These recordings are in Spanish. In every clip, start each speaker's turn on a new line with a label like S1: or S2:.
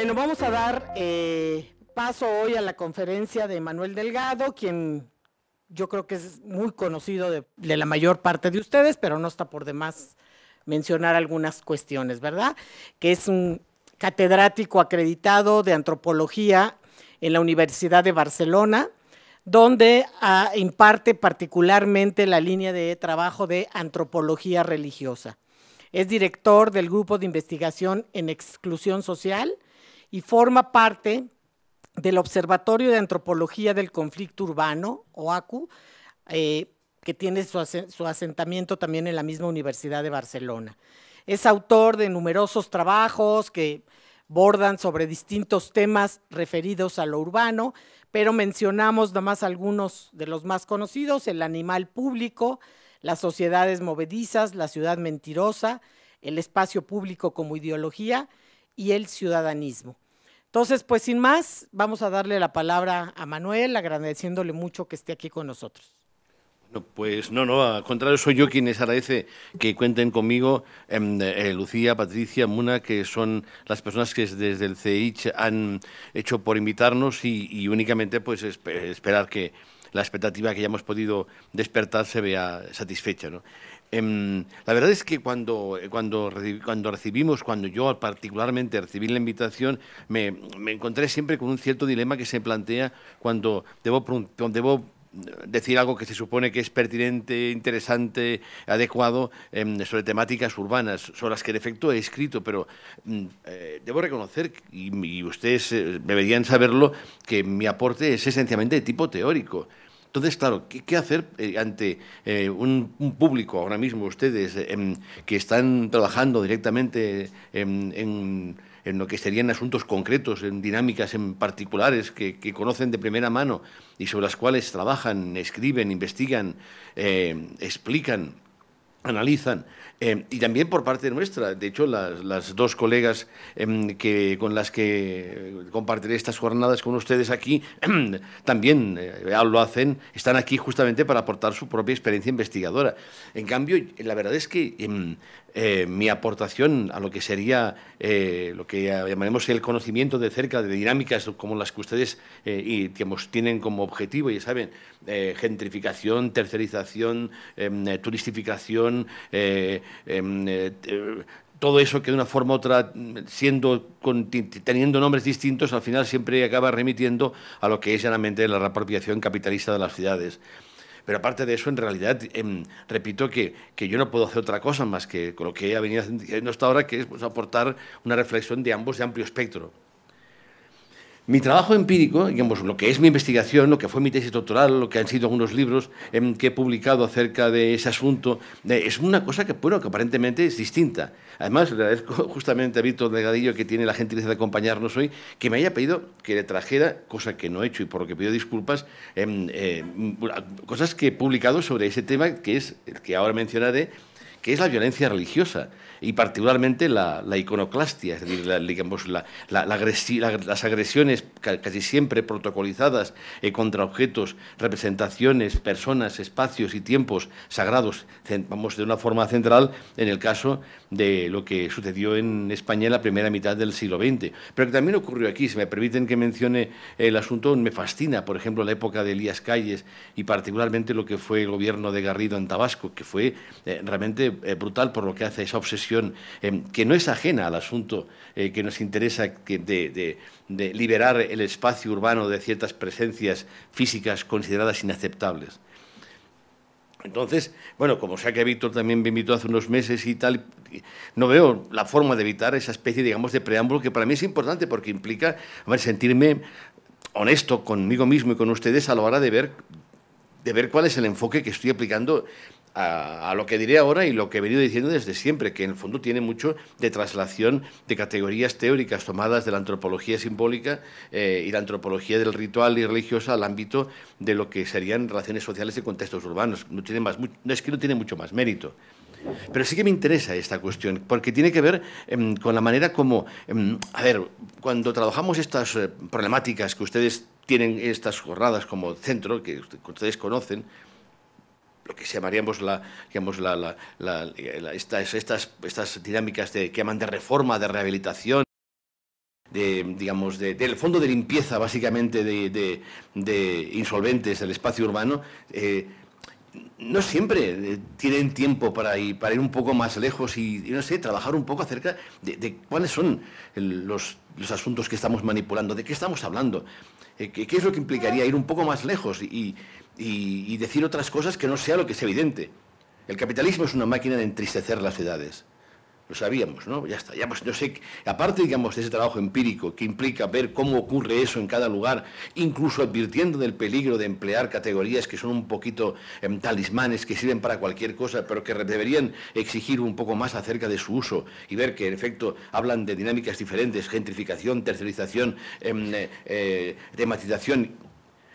S1: Bueno, vamos a dar eh, paso hoy a la conferencia de Manuel Delgado, quien yo creo que es muy conocido de, la mayor parte de ustedes, pero no está por demás mencionar algunas cuestiones, ¿verdad? Que es un catedrático acreditado de antropología en la Universidad de Barcelona, donde ah, imparte particularmente la línea de trabajo de antropología religiosa. Es director del Grupo de Investigación en Exclusión Social y forma parte del Observatorio de Antropología del Conflicto Urbano, OACU, eh, que tiene su, su asentamiento también en la misma Universidad de Barcelona. Es autor de numerosos trabajos que bordan sobre distintos temas referidos a lo urbano, pero mencionamos nomás algunos de los más conocidos, el animal público, las sociedades movedizas, la ciudad mentirosa, el espacio público como ideología y el ciudadanismo. Entonces, pues sin más, vamos a darle la palabra a Manuel, agradeciéndole mucho que esté aquí con nosotros.
S2: pues no, no, al contrario, soy yo quien les agradece que cuenten conmigo. Em, eh, Lucía, Patricia, Muna, que son las personas que desde el cih han hecho por invitarnos y, únicamente pues esperar que la expectativa que ya hemos podido despertar se vea satisfecha. ¿no? Em, la verdad es que cuando, eh, cuando, recibimos, cuando yo particularmente recibí la invitación, me, me encontré siempre con un cierto dilema que se plantea cuando debo, debo eh, decir algo que se supone que es pertinente, interesante, adecuado em, sobre temáticas urbanas, sobre las que en efecto he escrito, pero mm, eh, debo reconocer, y, ustedes deberían saberlo, que mi aporte es esencialmente de tipo teórico. Entonces, claro, ¿qué, hacer eh, ante eh, un, público ahora mismo, ustedes, em, que están trabajando directamente em, en, lo que serían asuntos concretos, en dinámicas en particulares que, conocen de primera mano y sobre las cuales trabajan, escriben, investigan, eh, explican, analizan? Eh, y también por parte nuestra. De hecho, las, dos colegas em, que, con las que compartiré estas jornadas con ustedes aquí también eh, lo hacen, están aquí justamente para aportar su propia experiencia investigadora. En cambio, la verdad es que em, eh, mi aportación a lo que sería eh, lo que llamaremos el conocimiento de cerca de dinámicas como las que ustedes eh, y, tienen como objetivo, ya saben, gentrificación, tercerización, em, turistificación, em, todo eso que de una forma u otra, siendo, teniendo nombres distintos, al final siempre acaba remitiendo a lo que es llanamente la reapropiación capitalista de las ciudades. Pero aparte de eso, en realidad, em, repito que, yo no puedo hacer otra cosa más que con lo que he venido haciendo hasta ahora, que es pues, aportar una reflexión de ambos de amplio espectro. Mi trabajo empírico, digamos, lo que es mi investigación, lo que fue mi tesis doctoral, lo que han sido algunos libros em, que he publicado acerca de ese asunto, eh, es una cosa que, que aparentemente es distinta. Además, le agradezco justamente a Víctor Delgadillo, que tiene la gentileza de acompañarnos hoy, que me haya pedido que le trajera, cosa que no he hecho y por lo que pido disculpas, em, eh, cosas que he publicado sobre ese tema, que es el que ahora mencionaré, que es la violencia religiosa y particularmente la, iconoclastia, es decir, las agresiones casi siempre protocolizadas eh, contra objetos, representaciones, personas, espacios y tiempos sagrados, vamos de una forma central en el caso de lo que sucedió en España en la primera mitad del siglo XX, pero que también ocurrió aquí, si me permiten que mencione el asunto, me fascina, por ejemplo, la época de Elías Calles y particularmente lo que fue el gobierno de Garrido en Tabasco, que fue eh, realmente eh, brutal por lo que hace esa obsesión, eh, que no es ajena al asunto eh, que nos interesa de, liberar el espacio urbano de ciertas presencias físicas consideradas inaceptables. Entonces, bueno, como sea que Víctor también me invitó hace unos meses y tal, no veo la forma de evitar esa especie, digamos, de preámbulo que para mí es importante porque implica sentirme honesto conmigo mismo y con ustedes a la hora de ver, de ver cuál es el enfoque que estoy aplicando a, lo que diré ahora y lo que he venido diciendo desde siempre, que en el fondo tiene mucho de traslación de categorías teóricas tomadas de la antropología simbólica eh, y la antropología del ritual y religiosa al ámbito de lo que serían relaciones sociales y contextos urbanos. No tiene más, es que no tiene mucho más mérito. Pero sí que me interesa esta cuestión, porque tiene que ver em, con la manera como, em, a ver, cuando trabajamos estas eh, problemáticas que ustedes tienen, estas jornadas como centro, que ustedes conocen, lo que llamaríamos la, estas, estas, estas dinámicas de, que llaman de reforma, de rehabilitación, digamos, del fondo de limpieza básicamente de, insolventes del espacio urbano, eh, no siempre eh, tienen tiempo para ir, para ir un poco más lejos y, no sé, trabajar un poco acerca de, cuáles son los, asuntos que estamos manipulando, de qué estamos hablando, eh, qué, qué, es lo que implicaría ir un poco más lejos y, y, decir otras cosas que no sea lo que es evidente. El capitalismo es una máquina de entristecer las ciudades. Lo sabíamos, ¿no? Ya está. Ya pues no sé, aparte, digamos, de ese trabajo empírico que implica ver cómo ocurre eso en cada lugar, incluso advirtiendo del peligro de emplear categorías que son un poquito em, talismanes, que sirven para cualquier cosa, pero que deberían exigir un poco más acerca de su uso y ver que, en efecto, hablan de dinámicas diferentes, gentrificación, tercerización, em, eh, eh, tematización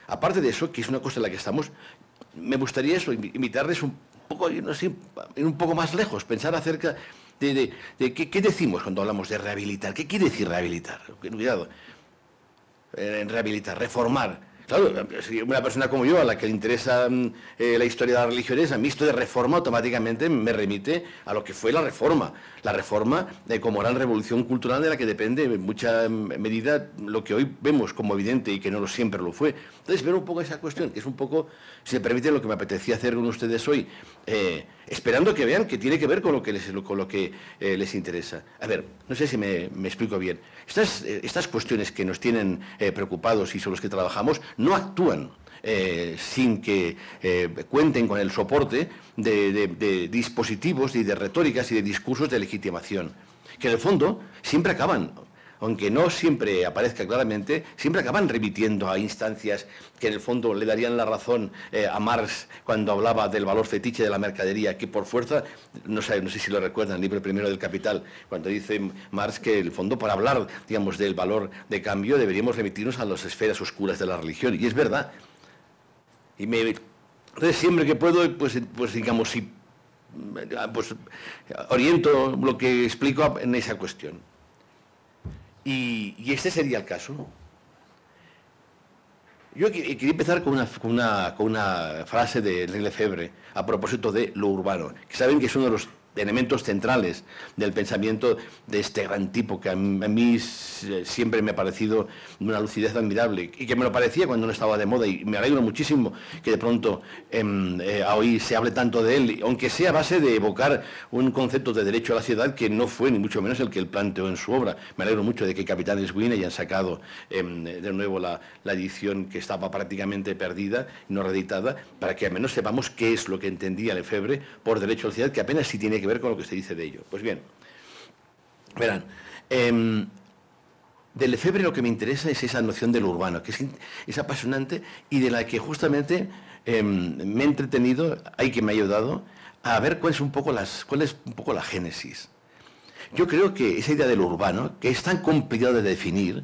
S2: Aparte de eso, que es una cosa en la que estamos, me gustaría eso, invitarles un poco, un poco más lejos, pensar acerca de, qué, decimos cuando hablamos de rehabilitar. ¿Qué quiere decir rehabilitar? Cuidado. Eh, rehabilitar, reformar Claro, una persona como yo, a la que le interesa mm, eh, la historia de las religiones, a mí esto de reforma automáticamente me remite a lo que fue la reforma. La reforma eh, como gran revolución cultural de la que depende en mucha mm, medida lo que hoy vemos como evidente y que no lo siempre lo fue. Entonces, ver un poco esa cuestión, que es un poco, si me permite, lo que me apetecía hacer con ustedes hoy. Eh, esperando que vean que tiene que ver con lo que les, lo que, eh, les interesa. A ver, no sé si me, explico bien. Estas, eh, estas, cuestiones que nos tienen eh, preocupados y sobre las que trabajamos no actúan sin que cuenten con el soporte de, de, dispositivos y de retóricas y de discursos de legitimación, que en el fondo siempre acaban aunque no siempre aparezca claramente, siempre acaban remitiendo a instancias que en el fondo le darían la razón eh, a Marx cuando hablaba del valor fetiche de la mercadería, que por fuerza, no sé, si lo recuerdan, el libro primero del Capital, cuando dice Marx que el fondo para hablar, digamos, del valor de cambio deberíamos remitirnos a las esferas oscuras de la religión, y es verdad. Y siempre que puedo, pues, pues digamos, pues oriento lo que explico en esa cuestión. Y, este sería el caso. Yo quería empezar con una, con una frase de Lefebvre a propósito de lo urbano, que saben que es uno de los elementos centrales del pensamiento de este gran tipo que a mí siempre me ha parecido de una lucidez admirable y que me lo parecía cuando no estaba de moda y me alegro muchísimo que de pronto em, eh, hoy se hable tanto de él, aunque sea a base de evocar un concepto de derecho a la ciudad que no fue ni mucho menos el que él planteó en su obra. Me alegro mucho de que Capitán Wynne hayan sacado em, de nuevo la, la, edición que estaba prácticamente perdida, no reeditada, para que al menos sepamos qué es lo que entendía Lefebvre por derecho a la ciudad, que apenas sí tiene que ver con lo que se dice de ello. Pues bien, verán. Em, de Lefebvre lo que me interesa es esa noción del urbano, que es, apasionante y de la que justamente em, me he entretenido, hay que me ha ayudado, a ver cuál es, un poco las, cuál es un poco la génesis. Yo creo que esa idea del urbano, que es tan complicado de definir,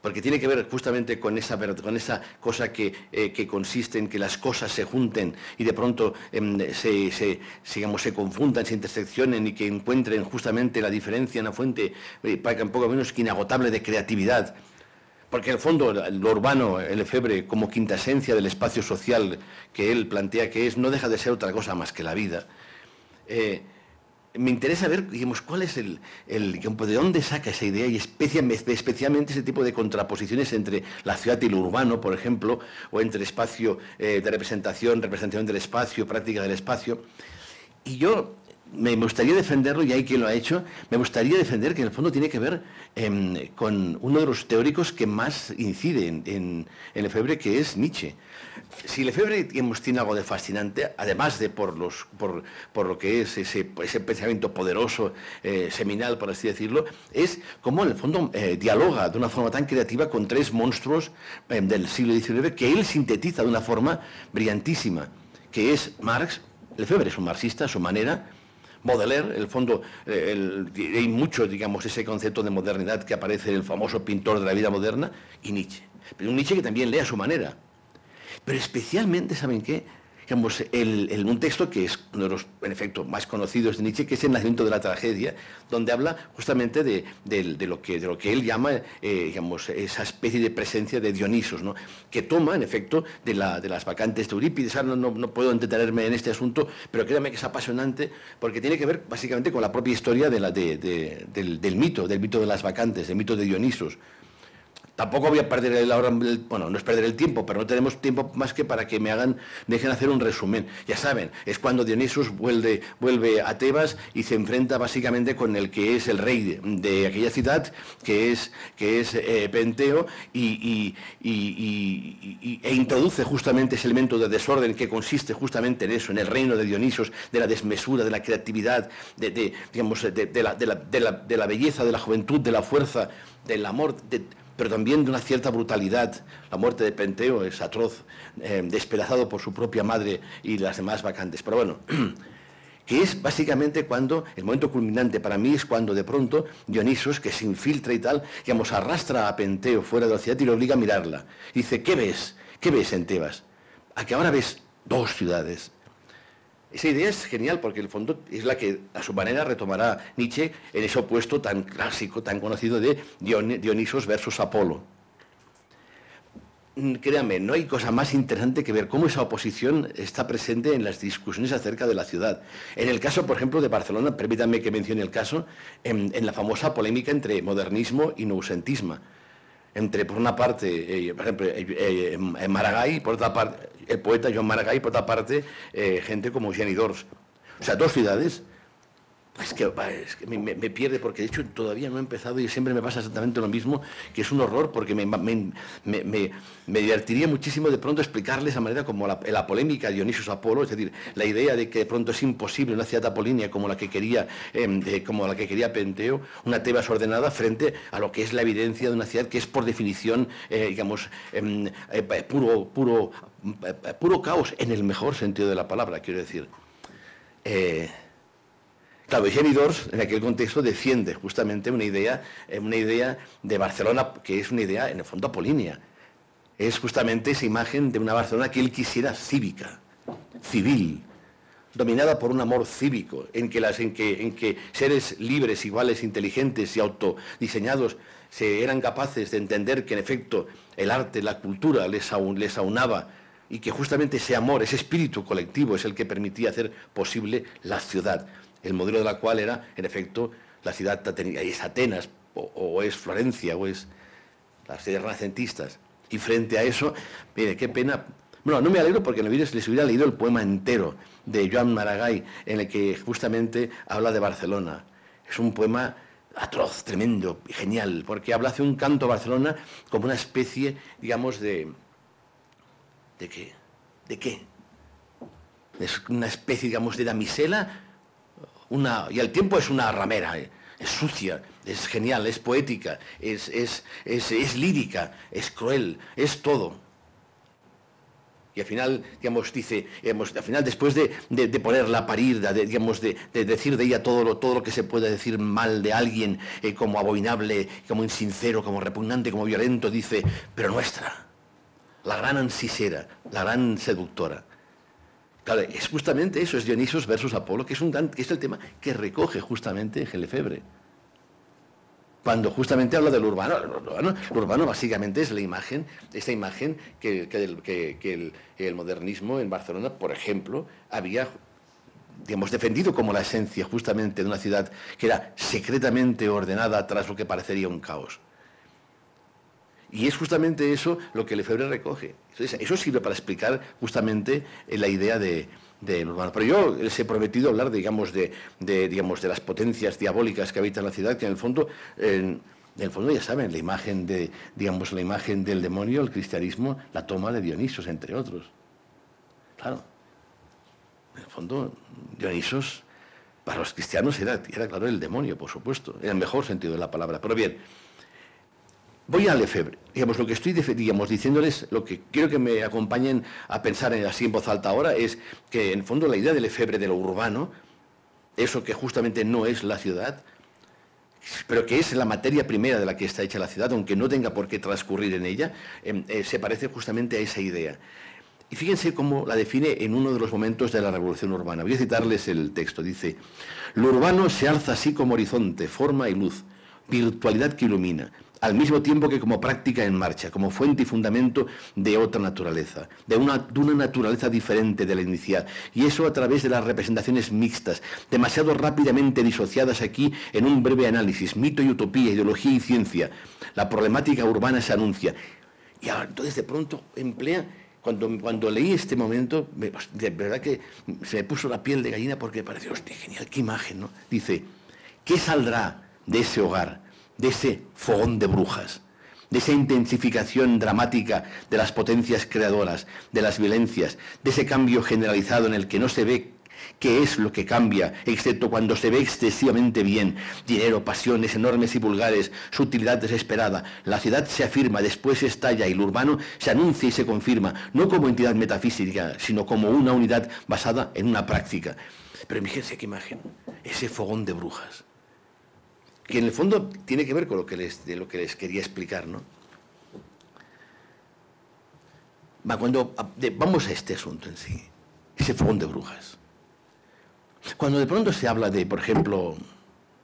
S2: porque tiene que ver justamente con esa, con esa cosa eh, que, consiste en que las cosas se junten y de pronto em, se, se, se confundan, se interseccionen y que encuentren justamente la diferencia en la fuente, eh, para poco menos que inagotable de creatividad. Porque en el fondo lo urbano, el efebre, e, como quinta esencia del espacio social que él plantea que es, no deja de ser otra cosa más que la vida. Eh, me interesa ver, digamos, cuál es el, de dónde saca esa idea y especialmente ese tipo de contraposiciones entre la ciudad y lo urbano, por ejemplo, o entre espacio eh, de representación, representación del espacio, práctica del espacio. Y yo me gustaría defenderlo, y hay quien lo ha hecho, me gustaría defender que en el fondo tiene que ver em, con uno de los teóricos que más incide en el febre, que es Nietzsche si Lefebvre tiene algo de fascinante, además de por, lo que es ese, pensamiento poderoso, eh, seminal, por así decirlo, es como en el fondo eh, dialoga de una forma tan creativa con tres monstruos eh, del siglo XIX que él sintetiza de una forma brillantísima, que es Marx, Lefebvre es un marxista a su manera, Baudelaire, el fondo, hay mucho, digamos, ese concepto de modernidad que aparece en el famoso pintor de la vida moderna, y Nietzsche. Pero un Nietzsche que también lee a su manera, pero especialmente, ¿saben qué? un texto que es uno de los, en efecto, más conocidos de Nietzsche, que es El nacimiento de la tragedia, donde habla justamente de, lo, que, él llama, eh, esa especie de presencia de Dionisos, ¿no? que toma, en efecto, de, las vacantes de Eurípides. Ahora no, puedo entretenerme en este asunto, pero créanme que es apasionante porque tiene que ver básicamente con la propia historia del, del mito, del mito de las vacantes, del mito de Dionisos. Tampoco voy a perder el bueno, no es perder el tiempo, pero no tenemos tiempo más que para que me hagan, dejen hacer un resumen. Ya saben, es cuando Dionisos vuelve, vuelve a Tebas y se enfrenta básicamente con el que es el rey de, aquella ciudad, que es, que es eh, Penteo, y, e introduce justamente ese elemento de desorden que consiste justamente en eso, en el reino de Dionisos, de la desmesura, de la creatividad, de, digamos, de la, belleza, de la juventud, de la fuerza, del amor pero también de una cierta brutalidad. La muerte de Penteo es atroz, eh, despedazado por su propia madre y las demás vacantes. Pero bueno, que es básicamente cuando, el momento culminante para mí es cuando de pronto Dionisos, que se infiltra y tal, digamos, arrastra a Penteo fuera de la ciudad y lo obliga a mirarla. dice, ¿qué ves? ¿Qué ves en Tebas? A que ahora ves dos ciudades, esa idea es genial porque en el fondo es la que a su manera retomará Nietzsche en ese opuesto tan clásico, tan conocido de Dionisos versus Apolo. Mm, Créanme, no hay cosa más interesante que ver cómo esa oposición está presente en las discusiones acerca de la ciudad. En el caso, por ejemplo, de Barcelona, permítanme que mencione el caso, en, la famosa polémica entre modernismo y noucentismo entre por una parte eh, por ejemplo eh, eh, en Maragall y por otra parte el poeta John Maragall, por otra parte, eh, gente como Jenny Dors. O sea, dos ciudades. Es que, me, pierde porque de hecho todavía no he empezado y siempre me pasa exactamente lo mismo, que es un horror porque me, me, divertiría muchísimo de pronto explicarles esa manera como la, polémica de Dionisio Apolo, es decir, la idea de que de pronto es imposible una ciudad apolínea como la que quería, em, como la que quería Penteo, una Tebas ordenada frente a lo que es la evidencia de una ciudad que es por definición, eh, digamos, em, eh, puro, puro, eh, puro caos en el mejor sentido de la palabra, quiero decir. Eh, claro, en aquel contexto defiende justamente una idea, eh, una idea de Barcelona que es una idea en el fondo apolínea. Es justamente esa imagen de una Barcelona que él quisiera cívica, civil, dominada por un amor cívico, en que, las, en que, seres libres, iguales, inteligentes y autodiseñados se eran capaces de entender que en efecto el arte, la cultura les, les aunaba y que justamente ese amor, ese espíritu colectivo es el que permitía hacer posible la ciudad, el modelo de la cual era, en efecto, la ciudad es Atenas, o, es Florencia, o es las ciudades renacentistas. Y frente a eso, mire, qué pena. Bueno, no me alegro porque no les hubiera leído el poema entero de Joan Maragall, en el que justamente habla de Barcelona. Es un poema atroz, tremendo, genial, porque habla hace un canto a Barcelona como una especie, digamos, de, ¿De qué? ¿De qué? Es una especie, digamos, de damisela, y al tiempo es una ramera, eh. es sucia, es genial, es poética, es, lírica, es cruel, es todo. Y al final, digamos, dice, al final después de, de, ponerla a parir, de, de, decir de ella todo lo, todo lo que se puede decir mal de alguien, eh, como abominable, como insincero, como repugnante, como violento, dice, pero nuestra la gran ansisera, la gran seductora. Claro, es justamente eso, es Dionisos versus Apolo, que es, el tema que recoge justamente Gelefebre. Cuando justamente habla del urbano, el urbano, básicamente es la imagen, esta imagen que, el, modernismo en Barcelona, por ejemplo, había defendido como la esencia justamente de una ciudad que era secretamente ordenada tras lo que parecería un caos. Y es justamente eso lo que Lefebvre recoge. eso sirve para explicar justamente eh, la idea de, de Pero yo les he prometido hablar, digamos, de, digamos, de las potencias diabólicas que habitan la ciudad, que en el fondo... en el fondo ya saben, la imagen de, digamos, la imagen del demonio, el cristianismo, la toma de Dionisos, entre otros. Claro. En el fondo, Dionisos, para los cristianos era, era claro, el demonio, por supuesto, en el mejor sentido de la palabra. Pero bien, Voy a Lefebvre. Digamos, lo que estoy diciéndoles, lo que quiero que me acompañen a pensar en, así en voz alta ahora, es que en fondo la idea del efebre de lo urbano, eso que justamente no es la ciudad, pero que es la materia primera de la que está hecha la ciudad, aunque no tenga por qué transcurrir en ella, em, eh, se parece justamente a esa idea. Y fíjense cómo la define en uno de los momentos de la revolución urbana. Voy a citarles el texto. Dice, lo urbano se alza así como horizonte, forma y luz, virtualidad que ilumina al mismo tiempo que como práctica en marcha, como fuente y fundamento de otra naturaleza, de una, de una naturaleza diferente de la inicial, y eso a través de las representaciones mixtas, demasiado rápidamente disociadas aquí en un breve análisis, mito y utopía, ideología y ciencia. La problemática urbana se anuncia. Y ahora, entonces de pronto emplea cuando, leí este momento, de verdad que se me puso la piel de gallina porque me pareció, hostia, genial, qué imagen, ¿no? Dice, ¿qué saldrá de ese hogar? de ese fogón de brujas, de esa intensificación dramática de las potencias creadoras, de las violencias, de ese cambio generalizado en el que no se ve qué es lo que cambia, excepto cuando se ve excesivamente bien. Dinero, pasiones enormes y vulgares, sutilidad desesperada. La ciudad se afirma, después se estalla y lo urbano se anuncia y se confirma, no como entidad metafísica, sino como una unidad basada en una práctica. Pero fíjense qué imagen, ese fogón de brujas que en el fondo tiene que ver con lo que les, de lo que les quería explicar, ¿no? Cuando, vamos a este asunto en sí, ese fondo de brujas. Cuando de pronto se habla de, por ejemplo,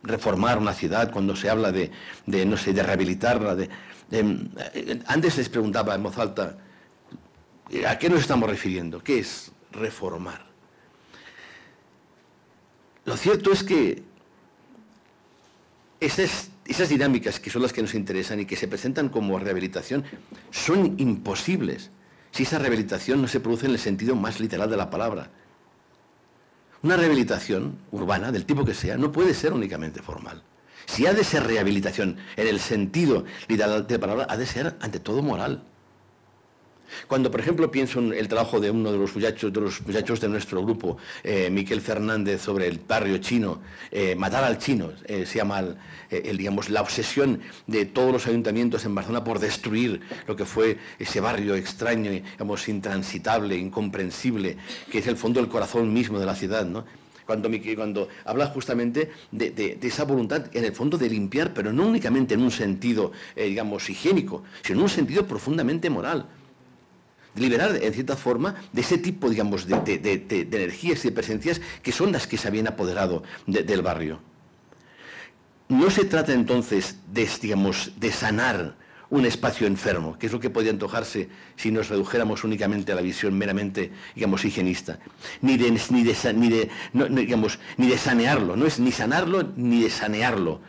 S2: reformar una ciudad, cuando se habla de, no sé, de rehabilitarla, eh, antes les preguntaba en voz alta, ¿a qué nos estamos refiriendo? ¿Qué es reformar? Lo cierto es que esas, dinámicas que son las que nos interesan y que se presentan como rehabilitación son imposibles si esa rehabilitación no se produce en el sentido más literal de la palabra. Una rehabilitación urbana, del tipo que sea, no puede ser únicamente formal. Si ha de ser rehabilitación en el sentido literal de la palabra, ha de ser ante todo moral. Cuando, por ejemplo, pienso en el trabajo de uno de los muchachos de, nuestro grupo, eh, Miquel Fernández, sobre el barrio chino, eh, matar al chino, eh, se llama digamos, la obsesión de todos los ayuntamientos en Barcelona por destruir lo que fue ese barrio extraño, digamos, intransitable, incomprensible, que es el fondo del corazón mismo de la ciudad, Cuando, cuando, habla justamente de, esa voluntad, en el fondo, de limpiar, pero no únicamente en un sentido, digamos, higiénico, sino en un sentido profundamente moral liberar en cierta forma de ese tipo, de, energías y de presencias que son las que se habían apoderado del barrio. No se trata entonces de, de sanar un espacio enfermo, que es lo que podía antojarse si nos redujéramos únicamente a la visión meramente, digamos, higienista, ni de, ni ni de, ni de sanearlo, no es ni sanarlo ni de sanearlo,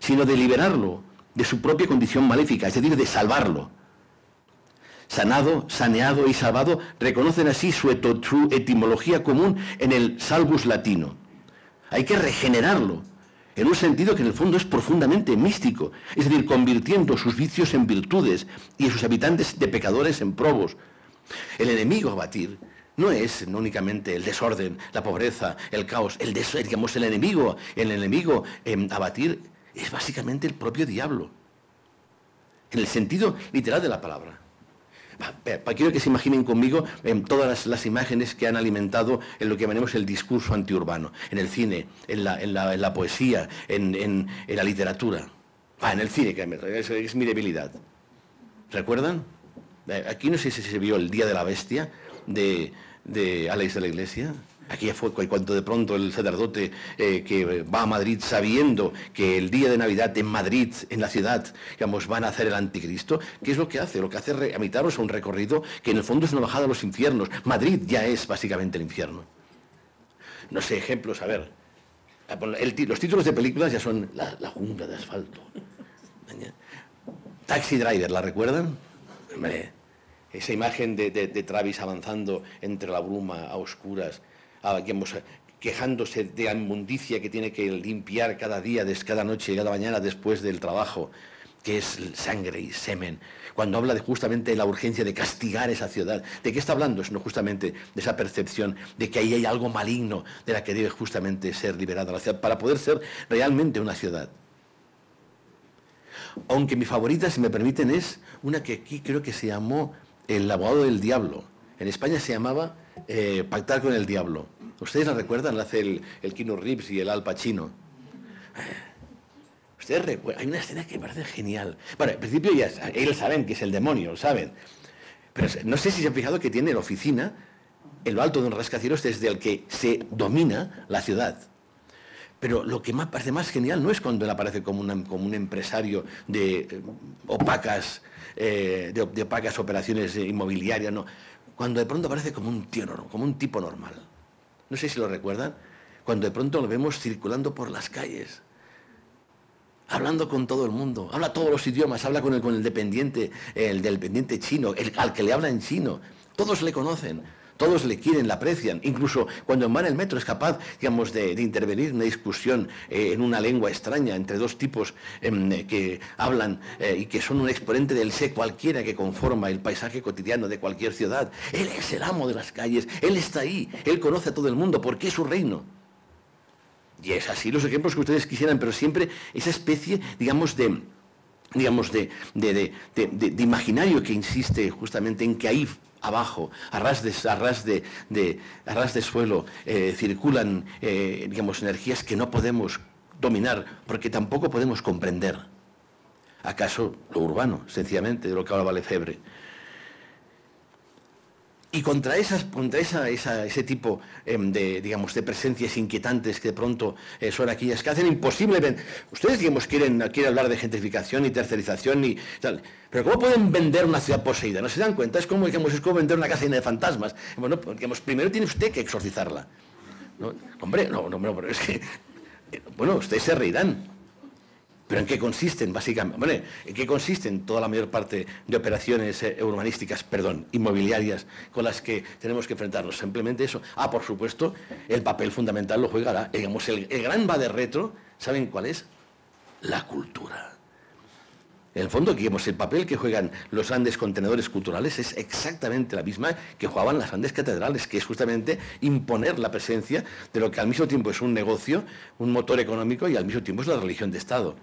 S2: sino de liberarlo de su propia condición maléfica, es decir, de salvarlo sanado, saneado y salvado, reconocen así su, etimología común en el salvus latino. Hay que regenerarlo, en un sentido que en el fondo es profundamente místico, es decir, convirtiendo sus vicios en virtudes y sus habitantes de pecadores en probos. El enemigo a batir no es únicamente el desorden, la pobreza, el caos, el digamos el enemigo, el enemigo em, a batir es básicamente el propio diablo, en el sentido literal de la palabra. Ah, eh, quiero que se imaginen conmigo em, todas las, imágenes que han alimentado en lo que llamaremos el discurso antiurbano, en el cine, en la, poesía, en, la literatura. Ah, en el cine, que es, mi debilidad. ¿Recuerdan? Eh, aquí no sé si se vio el Día de la Bestia de, de Alex de la Iglesia. Aquí fue cuando de pronto el sacerdote eh, que va a Madrid sabiendo que el día de Navidad en Madrid, en la ciudad, digamos, van a hacer el anticristo, ¿qué es lo que hace? Lo que hace es remitaros a un recorrido que en el fondo es una bajada a los infiernos. Madrid ya es básicamente el infierno. No sé, ejemplos, a ver. Ah, los títulos de películas ya son La, la jungla de asfalto. Taxi Driver, ¿la recuerdan? esa imagen de Travis avanzando entre la bruma a oscuras Ah, eh, quejándose de la inmundicia que tiene que limpiar cada día, cada noche, y cada mañana después del trabajo, que es sangre y semen. Cuando habla de justamente de la urgencia de castigar esa ciudad, ¿de qué está hablando? No justamente de esa percepción de que ahí hay algo maligno de la que debe justamente ser liberada la ciudad para poder ser realmente una ciudad. Aunque mi favorita, si me permiten, es una que aquí creo que se llamó El abogado del diablo. En España se llamaba eh, Pactar con el diablo ¿Ustedes la recuerdan? La hace el, el Kino Rips y el Al Pacino. Ah, hay una escena que me parece genial. Bueno, al principio ya ellos saben que es el demonio, lo saben. Pero no sé si se han fijado que tiene la oficina, el alto de un rascacielos desde el que se domina la ciudad. Pero lo que más parece más genial no es cuando él aparece como, como un empresario de eh, opacas, eh, de, opacas operaciones eh, inmobiliarias, no. Cuando de pronto aparece como un tío, como un tipo normal. No sé si lo recuerdan, cuando de pronto lo vemos circulando por las calles, hablando con todo el mundo, habla todos los idiomas, habla con el, con el dependiente, chino, al que le habla en chino, todos le conocen. Todos le quieren, la aprecian. Incluso cuando va en el metro es capaz, digamos, de, intervenir en una discusión eh, en una lengua extraña entre dos tipos em, eh, que hablan eh, y que son un exponente del sé cualquiera que conforma el paisaje cotidiano de cualquier ciudad. Él es el amo de las calles, él está ahí, él conoce a todo el mundo porque es su reino. Y es así los ejemplos que ustedes quisieran, pero siempre esa especie, digamos, de digamos, de, de, imaginario que insiste justamente en que ahí abajo, a ras de, a ras a ras suelo, eh, circulan, eh, digamos, energías que no podemos dominar porque tampoco podemos comprender. ¿Acaso lo urbano, sencillamente, de lo que vale febre. Y contra, esas, ese tipo em, de, digamos, de presencias inquietantes que de pronto eh, son aquellas que hacen imposible... Ustedes, digamos, quieren, hablar de gentrificación y tercerización y tal, pero ¿cómo pueden vender una ciudad poseída? ¿No se dan cuenta? Es como, vender una casa llena de fantasmas. Bueno, pues, primero tiene usted que exorcizarla. Hombre, no, no, pero es que... Eh, bueno, ustedes se reirán, ¿Pero en qué consisten, básicamente? ¿en qué consisten toda la mayor parte de operaciones eh, urbanísticas, perdón, inmobiliarias con las que tenemos que enfrentarnos? Simplemente eso. Ah, por supuesto, el papel fundamental lo juegará, digamos, el, el gran va de retro, ¿saben cuál es? La cultura. En el fondo, digamos, el papel que juegan los grandes contenedores culturales es exactamente la misma que jugaban las grandes catedrales, que es justamente imponer la presencia de lo que al mismo tiempo es un negocio, un motor económico y al mismo tiempo es la religión de Estado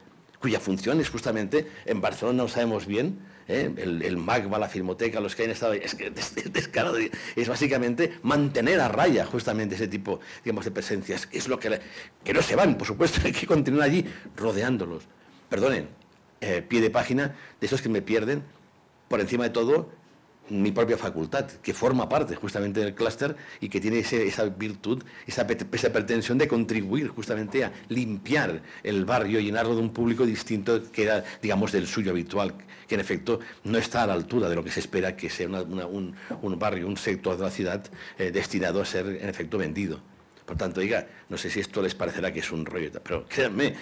S2: cuya función es justamente, en Barcelona lo sabemos bien, ¿eh? el, el, magma, la filmoteca, los que han estado es, que, es, básicamente mantener a raya justamente ese tipo de presencias. Es lo que, no se van, por supuesto, hay que continuar allí rodeándolos. Perdonen, eh, pie de página de esos que me pierden, por encima de todo, mi propia facultad, que forma parte justamente del clúster y que tiene esa virtud, esa, pretensión de contribuir justamente a limpiar el barrio, llenarlo de un público distinto que era, digamos, del suyo habitual, que en efecto no está a la altura de lo que se espera que sea un, barrio, un sector de la ciudad eh, destinado a ser en efecto vendido. Por tanto, diga, no sé si esto les parecerá que es un rollo, pero créanme,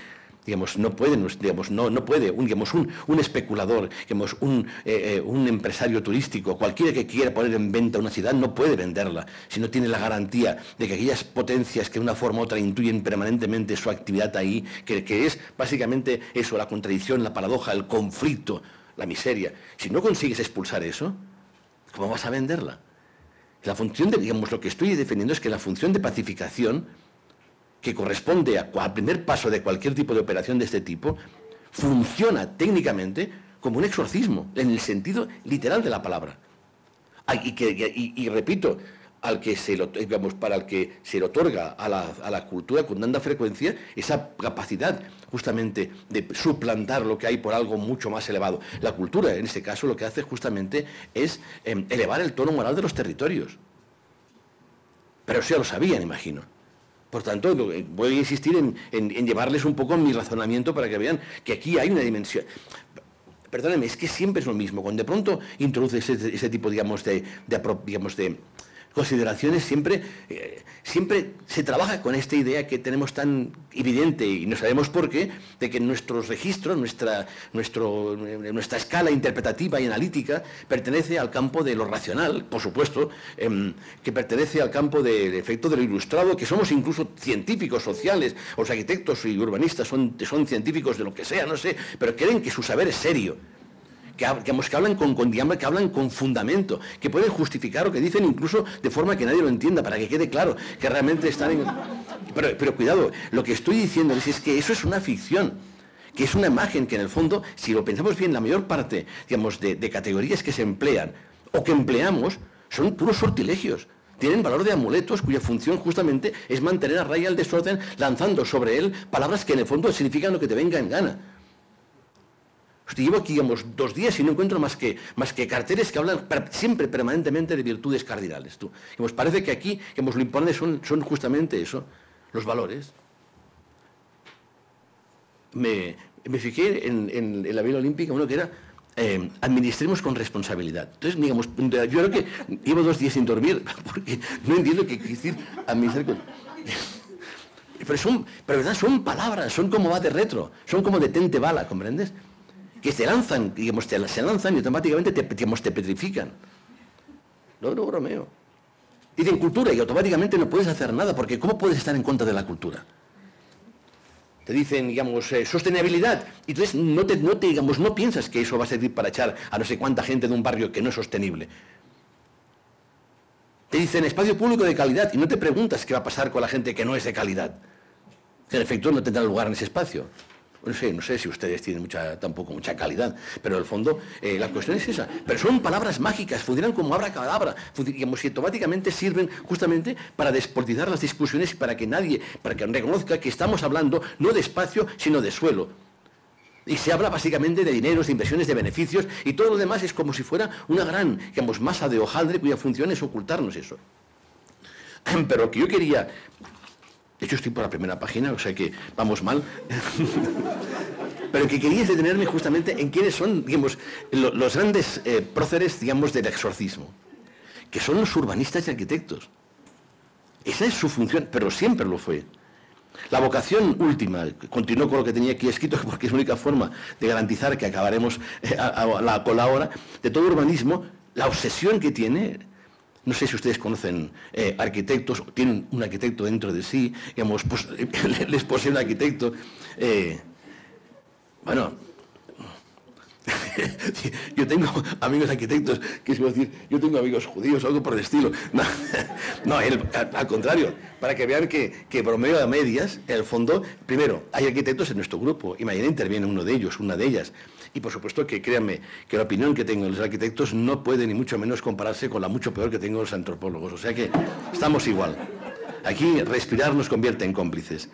S2: Digamos, no no, no puede, un, digamos, un, especulador, digamos, eh, eh, un, empresario turístico, cualquiera que quiera poner en venta una ciudad no puede venderla si no tiene la garantía de que aquellas potencias que de una forma u otra intuyen permanentemente su actividad ahí, que, que es básicamente eso, la contradicción, la paradoja, el conflicto, la miseria. Si no consigues expulsar eso, ¿cómo vas a venderla? La función de, digamos, lo que estoy defendiendo es que la función de pacificación que corresponde al primer paso de cualquier tipo de operación de este tipo, funciona técnicamente como un exorcismo, en el sentido literal de la palabra. Y, repito, al que se lo, digamos, para el que se le otorga a la, cultura con tanta frecuencia esa capacidad justamente de suplantar lo que hay por algo mucho más elevado. La cultura, en este caso, lo que hace justamente es em, elevar el tono moral de los territorios. Pero eso ya lo sabían, imagino. Por tanto, eh, voy a insistir en, llevarles un poco mi razonamiento para que vean que aquí hay una dimensión perdóname, es que siempre es lo mismo. Cuando de pronto introduces ese, tipo, digamos, de, de, digamos de, consideraciones siempre, eh, siempre se trabaja con esta idea que tenemos tan evidente y no sabemos por qué, de que nuestros registros, nuestra, eh, nuestra escala interpretativa y analítica pertenece al campo de lo racional, por supuesto, em, que pertenece al campo del efecto de lo ilustrado, que somos incluso científicos sociales, los arquitectos y urbanistas son, son científicos de lo que sea, no sé, pero creen que su saber es serio que, hablan con, que hablan con fundamento, que pueden justificar lo que dicen incluso de forma que nadie lo entienda, para que quede claro que realmente están en... Pero, cuidado, lo que estoy diciendo es, que eso es una ficción que es una imagen que en el fondo, si lo pensamos bien, la mayor parte, de, de categorías que se emplean o que empleamos son puros sortilegios, tienen valor de amuletos cuya función justamente es mantener a raya el desorden lanzando sobre él palabras que en el fondo significan lo que te venga en gana. Hostia, pues llevo aquí, digamos, dos días y no encuentro más que, más que carteles que hablan siempre, permanentemente, de virtudes cardinales. Tú. nos pues parece que aquí que nos pues lo importante son, justamente eso, los valores. Me, me fijé en, la vela Olímpica, uno que era eh, administremos con responsabilidad. Entonces, digamos, yo creo que llevo dos días sin dormir, porque no entiendo qué quiere decir administrar con... Pero, son, pero verdad, son palabras, son como va de retro, son como detente bala, ¿comprendes? que se lanzan, digamos, se lanzan y automáticamente te, te petrifican. No, no bromeo. Dicen cultura y automáticamente no puedes hacer nada, porque ¿cómo puedes estar en contra de la cultura? Te dicen, digamos, eh, sostenibilidad. Y entonces no te, no digamos, no piensas que eso va a servir para echar a no sé cuánta gente de un barrio que no es sostenible. Te dicen espacio público de calidad y no te preguntas qué va a pasar con la gente que no es de calidad. Que en efecto no tendrá lugar en ese espacio no sé, no sé si ustedes tienen mucha, tampoco mucha calidad, pero en el fondo eh, la cuestión es esa. Pero son palabras mágicas, funcionan como abracadabra, como y automáticamente sirven justamente para despolitizar las discusiones y para que nadie, para que reconozca que estamos hablando no de espacio, sino de suelo. Y se habla básicamente de dineros, de inversiones, de beneficios, y todo lo demás es como si fuera una gran, digamos, masa de hojaldre cuya función es ocultarnos eso. Pero que yo quería de hecho, estoy por la primera página, o sea que vamos mal. Pero que quería detenerme justamente en quiénes son, digamos, los grandes eh, próceres, digamos, del exorcismo, que son los urbanistas y arquitectos. Esa es su función, pero siempre lo fue. La vocación última, continuó con lo que tenía aquí escrito, porque es la única forma de garantizar que acabaremos eh, la, con la hora, de todo urbanismo, la obsesión que tiene no sé si ustedes conocen eh, arquitectos, tienen un arquitecto dentro de sí, digamos, pues, les posee un arquitecto. Eh, bueno, yo tengo amigos arquitectos, que se decir, yo tengo amigos judíos, algo por el estilo. No, al, contrario, para que vean que, que promedio de medias, en el fondo, primero, hay arquitectos en nuestro grupo y interviene uno de ellos, una de ellas. Y por supuesto que créanme que la opinión que tengo de los arquitectos no puede ni mucho menos compararse con la mucho peor que tengo los antropólogos. O sea que estamos igual. Aquí respirar nos convierte en cómplices.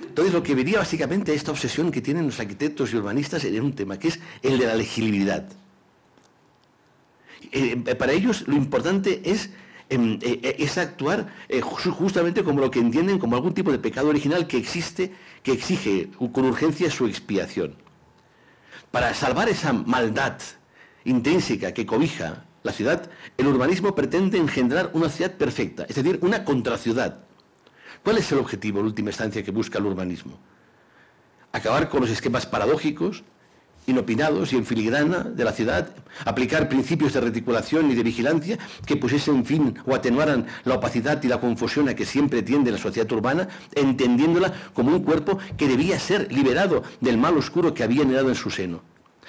S2: Entonces lo que vería básicamente esta obsesión que tienen los arquitectos y urbanistas en un tema, que es el de la legibilidad. Eh, eh, para ellos lo importante es em, eh, es actuar justamente como lo que entienden como algún tipo de pecado original que existe, que exige con urgencia su expiación. Para salvar esa maldad intrínseca que cobija la ciudad, el urbanismo pretende engendrar una ciudad perfecta, es decir, una contraciudad. ¿Cuál es el objetivo, en última instancia, que busca el urbanismo? Acabar con los esquemas paradójicos, inopinados y en filigrana de la ciudad, aplicar principios de reticulación y de vigilancia que pusiesen fin o atenuaran la opacidad y la confusión a que siempre tiende la sociedad urbana, entendiéndola como un cuerpo que debía ser liberado del mal oscuro que había anhelado en su seno.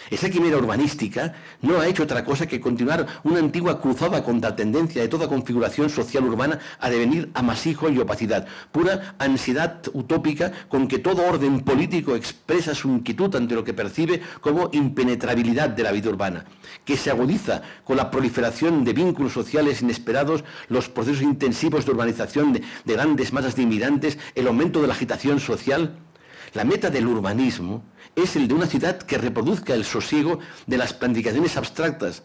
S2: Esa quimera urbanística no ha hecho otra cosa que continuar una antigua cruzada contra tendencia de toda configuración social urbana a devenir amasijo y opacidad, pura ansiedad utópica con que todo orden político expresa su inquietud ante lo que percibe como impenetrabilidad de la vida urbana, que se agudiza con la proliferación de vínculos sociales inesperados, los procesos intensivos de urbanización de, de grandes masas de inmigrantes, el aumento de la agitación social. La meta del urbanismo, es el de una ciudad que reproduzca el sosiego de las planificaciones abstractas.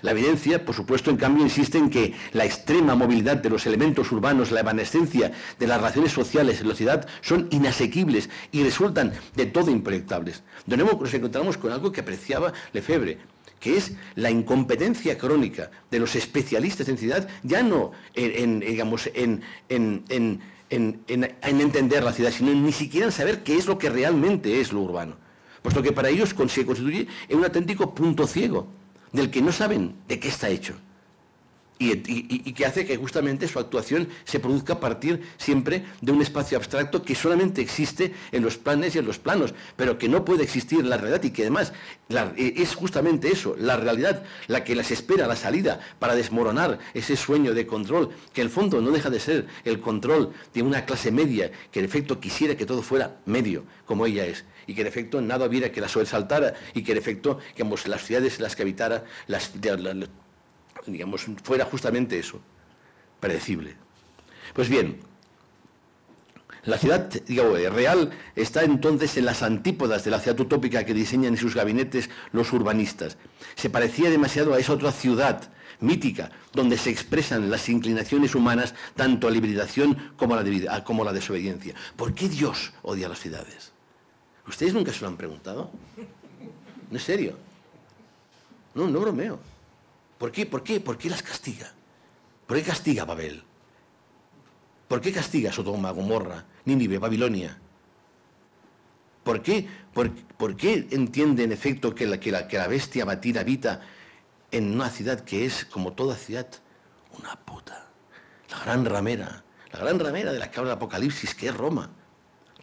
S2: La evidencia, por supuesto, en cambio, insiste en que la extrema movilidad de los elementos urbanos, la evanescencia de las relaciones sociales en la ciudad son inasequibles y resultan de todo improyectables. De nuevo nos encontramos con algo que apreciaba Lefebvre, que es la incompetencia crónica de los especialistas en ciudad, ya no en, en entender la ciudad, sino ni siquiera en saber qué es lo que realmente es lo urbano puesto que para ellos consigue constituir en un auténtico punto ciego, del que no saben de qué está hecho y, que hace que justamente su actuación se produzca a partir siempre de un espacio abstracto que solamente existe en los planes y en los planos, pero que no puede existir en la realidad y que además eh, es justamente eso, la realidad, la que las espera la salida para desmoronar ese sueño de control, que en el fondo no deja de ser el control de una clase media que en efecto quisiera que todo fuera medio, como ella es y que en efecto nada hubiera que la sobresaltara y que en efecto que las ciudades en las que habitara las, digamos, fuera justamente eso, predecible. Pues bien, la ciudad real está entonces en las antípodas de la ciudad utópica que diseñan en sus gabinetes los urbanistas. Se parecía demasiado a esa otra ciudad mítica, donde se expresan las inclinaciones humanas, tanto a la hibridación como a la, como a la desobediencia. ¿Por qué Dios odia a las ciudades? ¿Ustedes nunca se lo han preguntado? ¿No es serio? No, no bromeo. ¿Por qué? ¿Por qué? ¿Por qué las castiga? ¿Por qué castiga Babel? ¿Por qué castiga Sodoma, Gomorra, Nínive, Babilonia? ¿Por qué? ¿Por, qué entiende en efecto que la, que, la, que la bestia batida habita en una ciudad que es, como toda ciudad, una puta? La gran ramera, la gran ramera de la que habla el Apocalipsis, que es Roma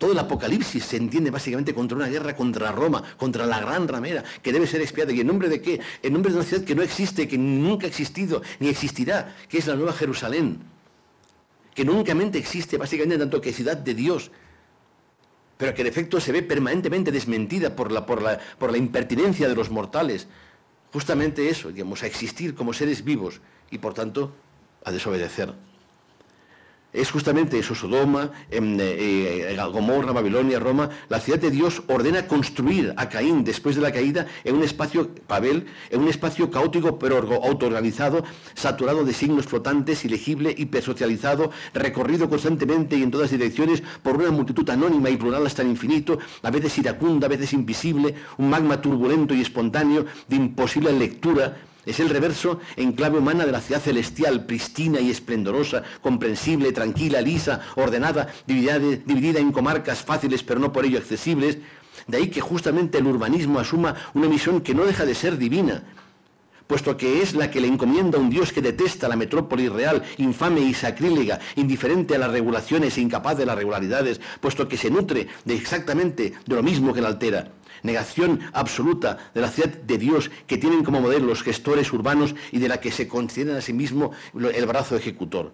S2: todo el Apocalipsis se entiende básicamente contra una guerra contra Roma, contra la gran ramera, que debe ser expiada. ¿Y en nombre de qué? En nombre de una ciudad que no existe, que nunca ha existido, ni existirá, que es la Nueva Jerusalén, que nunca existe básicamente tanto que ciudad de Dios, pero que en efecto se ve permanentemente desmentida por la, por la impertinencia de los mortales. Justamente eso, digamos, a existir como seres vivos y por tanto a desobedecer es justamente eso, Sodoma, en eh, eh, Gomorra, Babilonia, Roma. La ciudad de Dios ordena construir a Caín después de la caída en un espacio, Pavel, en un espacio caótico pero autoorganizado, saturado de signos flotantes, ilegible, hipersocializado, recorrido constantemente y en todas direcciones por una multitud anónima y plural hasta el infinito, a veces iracunda, a veces invisible, un magma turbulento y espontáneo de imposible lectura es el reverso en clave humana de la ciudad celestial, pristina y esplendorosa, comprensible, tranquila, lisa, ordenada, dividida, en comarcas fáciles pero no por ello accesibles. De ahí que justamente el urbanismo asuma una misión que no deja de ser divina, puesto que es la que le encomienda un Dios que detesta la metrópoli real, infame y sacrílega, indiferente a las regulaciones e incapaz de las regularidades, puesto que se nutre de exactamente de lo mismo que la altera negación absoluta de la ciudad de Dios que tienen como modelo los gestores urbanos y de la que se consideran a sí mismo el brazo ejecutor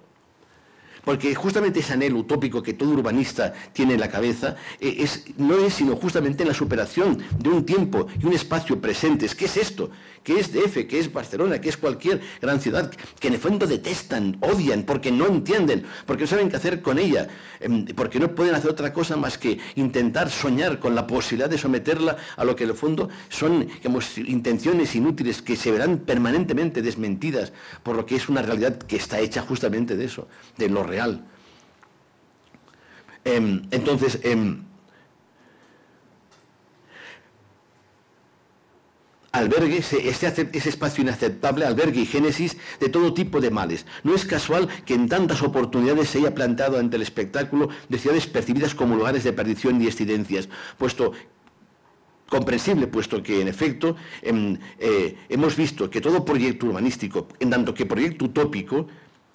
S2: porque justamente ese anhelo utópico que todo urbanista tiene en la cabeza eh, es, no es sino justamente la superación de un tiempo y un espacio presentes. ¿Qué es esto? ¿Qué es DF? ¿Qué es Barcelona? ¿Qué es cualquier gran ciudad que en el fondo detestan, odian, porque no entienden, porque no saben qué hacer con ella, em, porque no pueden hacer otra cosa más que intentar soñar con la posibilidad de someterla a lo que en el fondo son intenciones inútiles que se verán permanentemente desmentidas por lo que es una realidad que está hecha justamente de eso, de lo real Em, entonces, em, albergue ese, espacio inaceptable, albergue y génesis de todo tipo de males. No es casual que en tantas oportunidades se haya plantado ante el espectáculo de ciudades percibidas como lugares de perdición y excidencias puesto comprensible, puesto que en efecto em, eh, hemos visto que todo proyecto urbanístico, en tanto que proyecto utópico,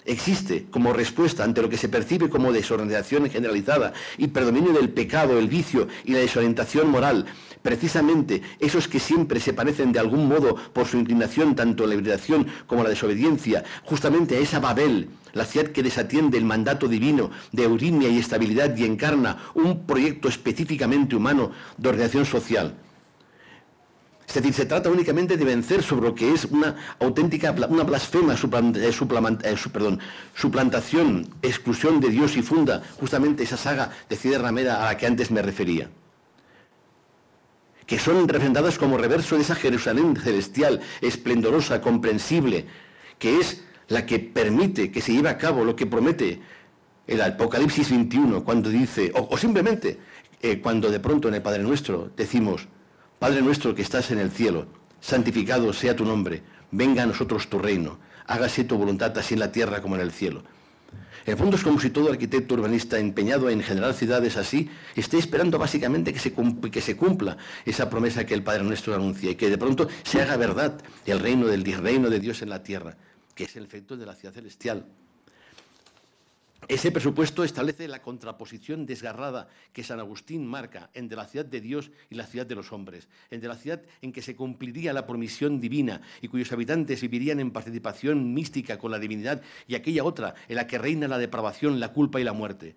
S2: existe como respuesta ante lo que se percibe como desordenación generalizada y predominio del pecado, el vicio y la desorientación moral, precisamente esos que siempre se parecen de algún modo por su inclinación, tanto a la liberación como a la desobediencia, justamente a esa Babel, la ciudad que desatiende el mandato divino de eurimia y estabilidad y encarna un proyecto específicamente humano de ordenación social. Es decir, se trata únicamente de vencer sobre lo que es una auténtica, una blasfema eh, eh, suplantación, exclusión de Dios y funda justamente esa saga de Cide Ramera a la que antes me refería. Que son representadas como reverso de esa Jerusalén celestial, esplendorosa, comprensible, que es la que permite que se lleve a cabo lo que promete el Apocalipsis 21, cuando dice, o, simplemente eh, cuando de pronto en el Padre Nuestro decimos, Padre nuestro que estás en el cielo, santificado sea tu nombre, venga a nosotros tu reino, hágase tu voluntad así en la tierra como en el cielo. El punto es como si todo arquitecto urbanista empeñado en generar ciudades así esté esperando básicamente que se, que se cumpla esa promesa que el Padre nuestro anuncia y que de pronto se haga verdad el reino del reino de Dios en la tierra, que es el efecto de la ciudad celestial. Ese presupuesto establece la contraposición desgarrada que San Agustín marca entre la ciudad de Dios y la ciudad de los hombres, entre la ciudad en que se cumpliría la promisión divina y cuyos habitantes vivirían en participación mística con la divinidad y aquella otra en la que reina la depravación, la culpa y la muerte.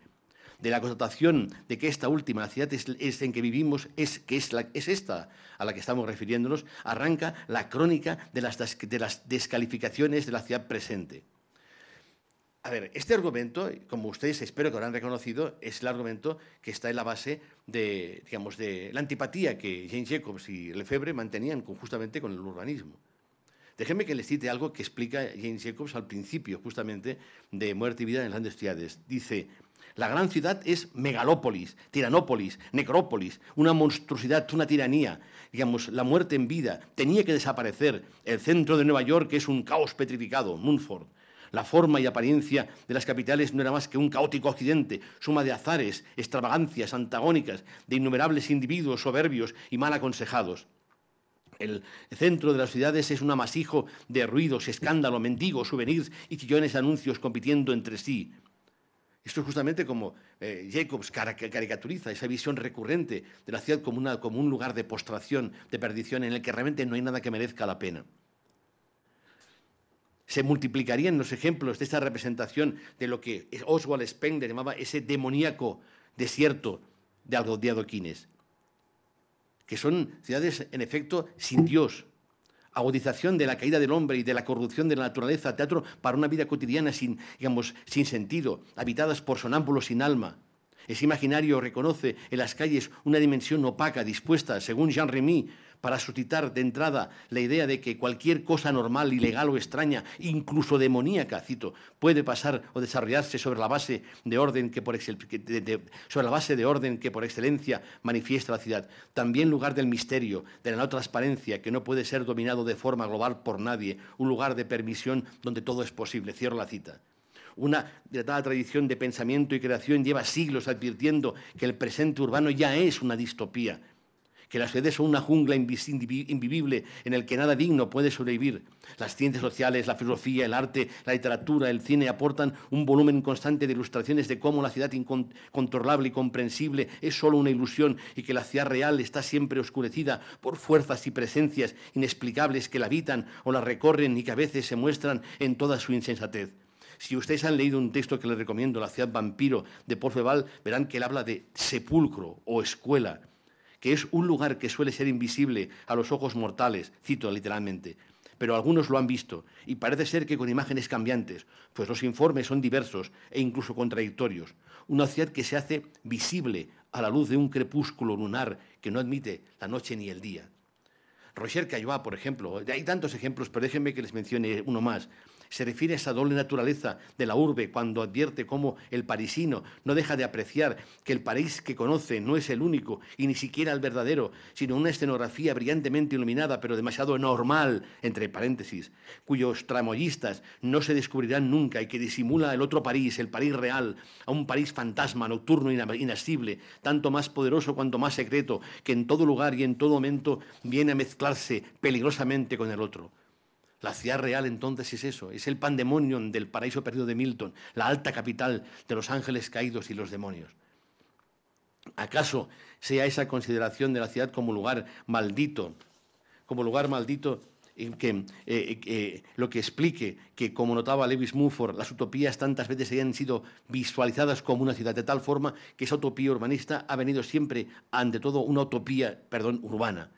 S2: De la constatación de que esta última, ciudad es, en que vivimos, es, que es, esta a la que estamos refiriéndonos, arranca la crónica de las descalificaciones de la ciudad presente. A ver, este argumento, como ustedes espero que habrán reconocido, es el argumento que está en la base de, la antipatía que James Jacobs y Lefebvre mantenían justamente con el urbanismo. Déjenme que les cite algo que explica James Jacobs al principio, justamente, de Muerte y Vida en las grandes ciudades. Dice, la gran ciudad es megalópolis, tiranópolis, necrópolis, una monstruosidad, una tiranía. Digamos, la muerte en vida tenía que desaparecer. El centro de Nueva York es un caos petrificado, Munford. La forma y apariencia de las capitales no era más que un caótico accidente, suma de azares, extravagancias antagónicas, de innumerables individuos soberbios y mal aconsejados. El centro de las ciudades es un amasijo de ruidos, escándalo, mendigos, souvenirs y chillones anuncios compitiendo entre sí. Esto es justamente como eh, Jacobs caricaturiza esa visión recurrente de la ciudad como un lugar de postración, de perdición, en el que realmente no hay nada que merezca la pena se multiplicarían los ejemplos de esta representación de lo que Oswald Spengler llamaba ese demoníaco desierto de adoquines, que son ciudades en efecto sin Dios, agudización de la caída del hombre y de la corrupción de la naturaleza, teatro para una vida cotidiana sin, sin sentido, habitadas por sonámbulos sin alma. Ese imaginario reconoce en las calles una dimensión opaca dispuesta, según Jean Remy, para suscitar de entrada la idea de que cualquier cosa normal, ilegal o extraña, incluso demoníaca, cito, puede pasar o desarrollarse sobre la base de orden que por, sobre la base de orden que por excelencia manifiesta la ciudad. También lugar del misterio, de la no transparencia, que no puede ser dominado de forma global por nadie, un lugar de permisión donde todo es posible. Cierro la cita. Una dilatada tradición de pensamiento y creación lleva siglos advirtiendo que el presente urbano ya es una distopía, que las ciudades son una jungla invivible en el que nada digno puede sobrevivir. Las ciencias sociales, la filosofía, el arte, la literatura, el cine aportan un volumen constante de ilustraciones de cómo la ciudad incontrolable y comprensible es solo una ilusión y que la ciudad real está siempre oscurecida por fuerzas y presencias inexplicables que la habitan o la recorren y que a veces se muestran en toda su insensatez. Si ustedes han leído un texto que les recomiendo, La ciudad vampiro, de Porfeval, verán que él habla de sepulcro o escuela que es un lugar que suele ser invisible a los ojos mortales, cito literalmente, pero algunos lo han visto, y parece ser que con imágenes cambiantes, pues los informes son diversos e incluso contradictorios. Una ciudad que se hace visible a la luz de un crepúsculo lunar que no admite la noche ni el día. Roger Caillois, por ejemplo, hay tantos ejemplos, pero déjenme que les mencione uno más se refiere a esa doble naturaleza de la urbe cuando advierte cómo el parisino no deja de apreciar que el París que conoce no es el único y ni siquiera el verdadero, sino una escenografía brillantemente iluminada pero demasiado normal, entre paréntesis, cuyos tramoyistas no se descubrirán nunca y que disimula el otro París, el París real, a un París fantasma, nocturno, inascible, tanto más poderoso cuanto más secreto, que en todo lugar y en todo momento viene a mezclarse peligrosamente con el otro. La ciudad real entonces es eso, es el pandemonium del paraíso perdido de Milton, la alta capital de los ángeles caídos y los demonios. ¿Acaso sea esa consideración de la ciudad como lugar maldito, como lugar maldito eh, eh, que, lo que explique que, como notaba Lewis Mumford, las utopías tantas veces hayan sido visualizadas como una ciudad, de tal forma que esa utopía urbanista ha venido siempre, ante todo, una utopía, perdón, urbana.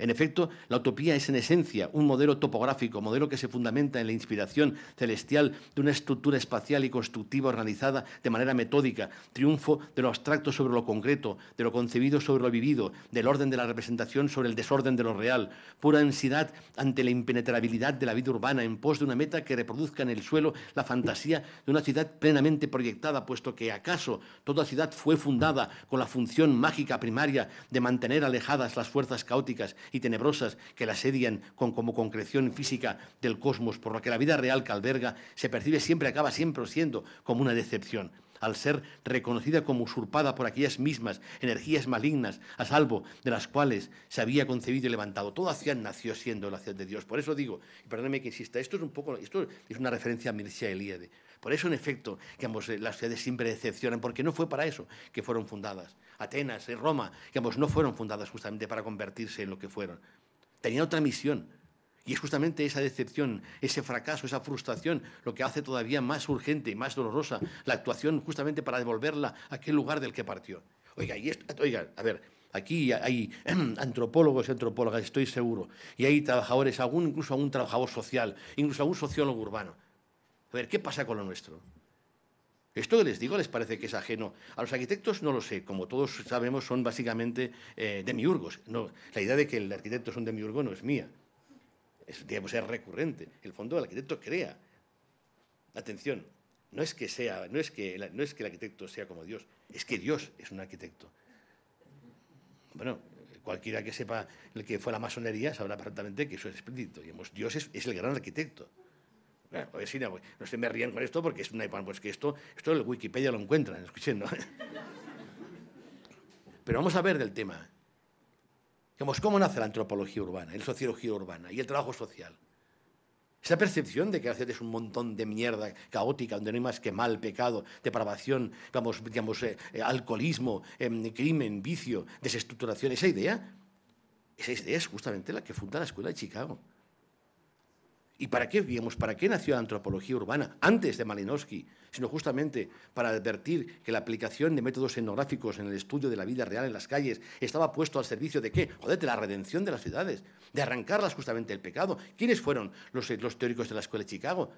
S2: En efecto, la utopía es en esencia un modelo topográfico, modelo que se fundamenta en la inspiración celestial de una estructura espacial y constructiva organizada de manera metódica, triunfo de lo abstracto sobre lo concreto, de lo concebido sobre lo vivido, del orden de la representación sobre el desorden de lo real, pura ansiedad ante la impenetrabilidad de la vida urbana en pos de una meta que reproduzca en el suelo la fantasía de una ciudad plenamente proyectada, puesto que acaso toda ciudad fue fundada con la función mágica primaria de mantener alejadas las fuerzas caóticas y tenebrosas que la sedian con, como concreción física del cosmos, por lo que la vida real que alberga se percibe siempre, acaba siempre siendo como una decepción al ser reconocida como usurpada por aquellas mismas energías malignas, a salvo de las cuales se había concebido y levantado. Toda ciudad nació siendo la ciudad de Dios. Por eso digo, y perdóneme que insista, esto es un poco, esto es una referencia a Mircea Elíade. Por eso, en efecto, que ambos, eh, las ciudades siempre decepcionan, porque no fue para eso que fueron fundadas. Atenas, y eh, Roma, que ambos no fueron fundadas justamente para convertirse en lo que fueron. Tenían otra misión. Y es justamente esa decepción, ese fracaso, esa frustración lo que hace todavía más urgente y más dolorosa la actuación justamente para devolverla a aquel lugar del que partió. Oiga, a ver, Aquí hay antropólogos y antropólogas, estoy seguro, y hay trabajadores, algún, incluso algún trabajador social, incluso algún sociólogo urbano, a ver, ¿qué pasa con lo nuestro? Esto que les digo les parece que es ajeno. A los arquitectos no lo sé, como todos sabemos son básicamente eh, demiurgos. No, la idea de que el arquitecto es un demiurgo no es mía. Es, digamos, es recurrente. el fondo el arquitecto crea. Atención, no es que sea, no es que, no es que el arquitecto sea como Dios, es que Dios es un arquitecto. Bueno, cualquiera que sepa el que fue la masonería sabrá perfectamente que eso es explícito. Dios es el gran arquitecto. Pues pues, no, se me rían con esto porque es una pues que esto, esto en Wikipedia lo encuentran, escuchando Pero vamos a ver del tema. ¿cómo nace la antropología urbana, la sociología urbana y el trabajo social? Esa percepción de que la ciudad es un montón de mierda caótica, donde no hay más que mal, pecado, depravación, digamos, digamos eh, eh, alcoholismo, em, crimen, vicio, desestructuración, esa idea, esa idea es justamente la que funda la escuela de Chicago. ¿Y para qué vivimos? ¿Para qué nació la antropología urbana antes de Malinowski? Sino justamente para advertir que la aplicación de métodos etnográficos en el estudio de la vida real en las calles estaba puesto al servicio de qué? Joder, de la redención de las ciudades, de arrancarlas justamente del pecado. ¿Quiénes fueron los, eh, teóricos de la Escuela de Chicago?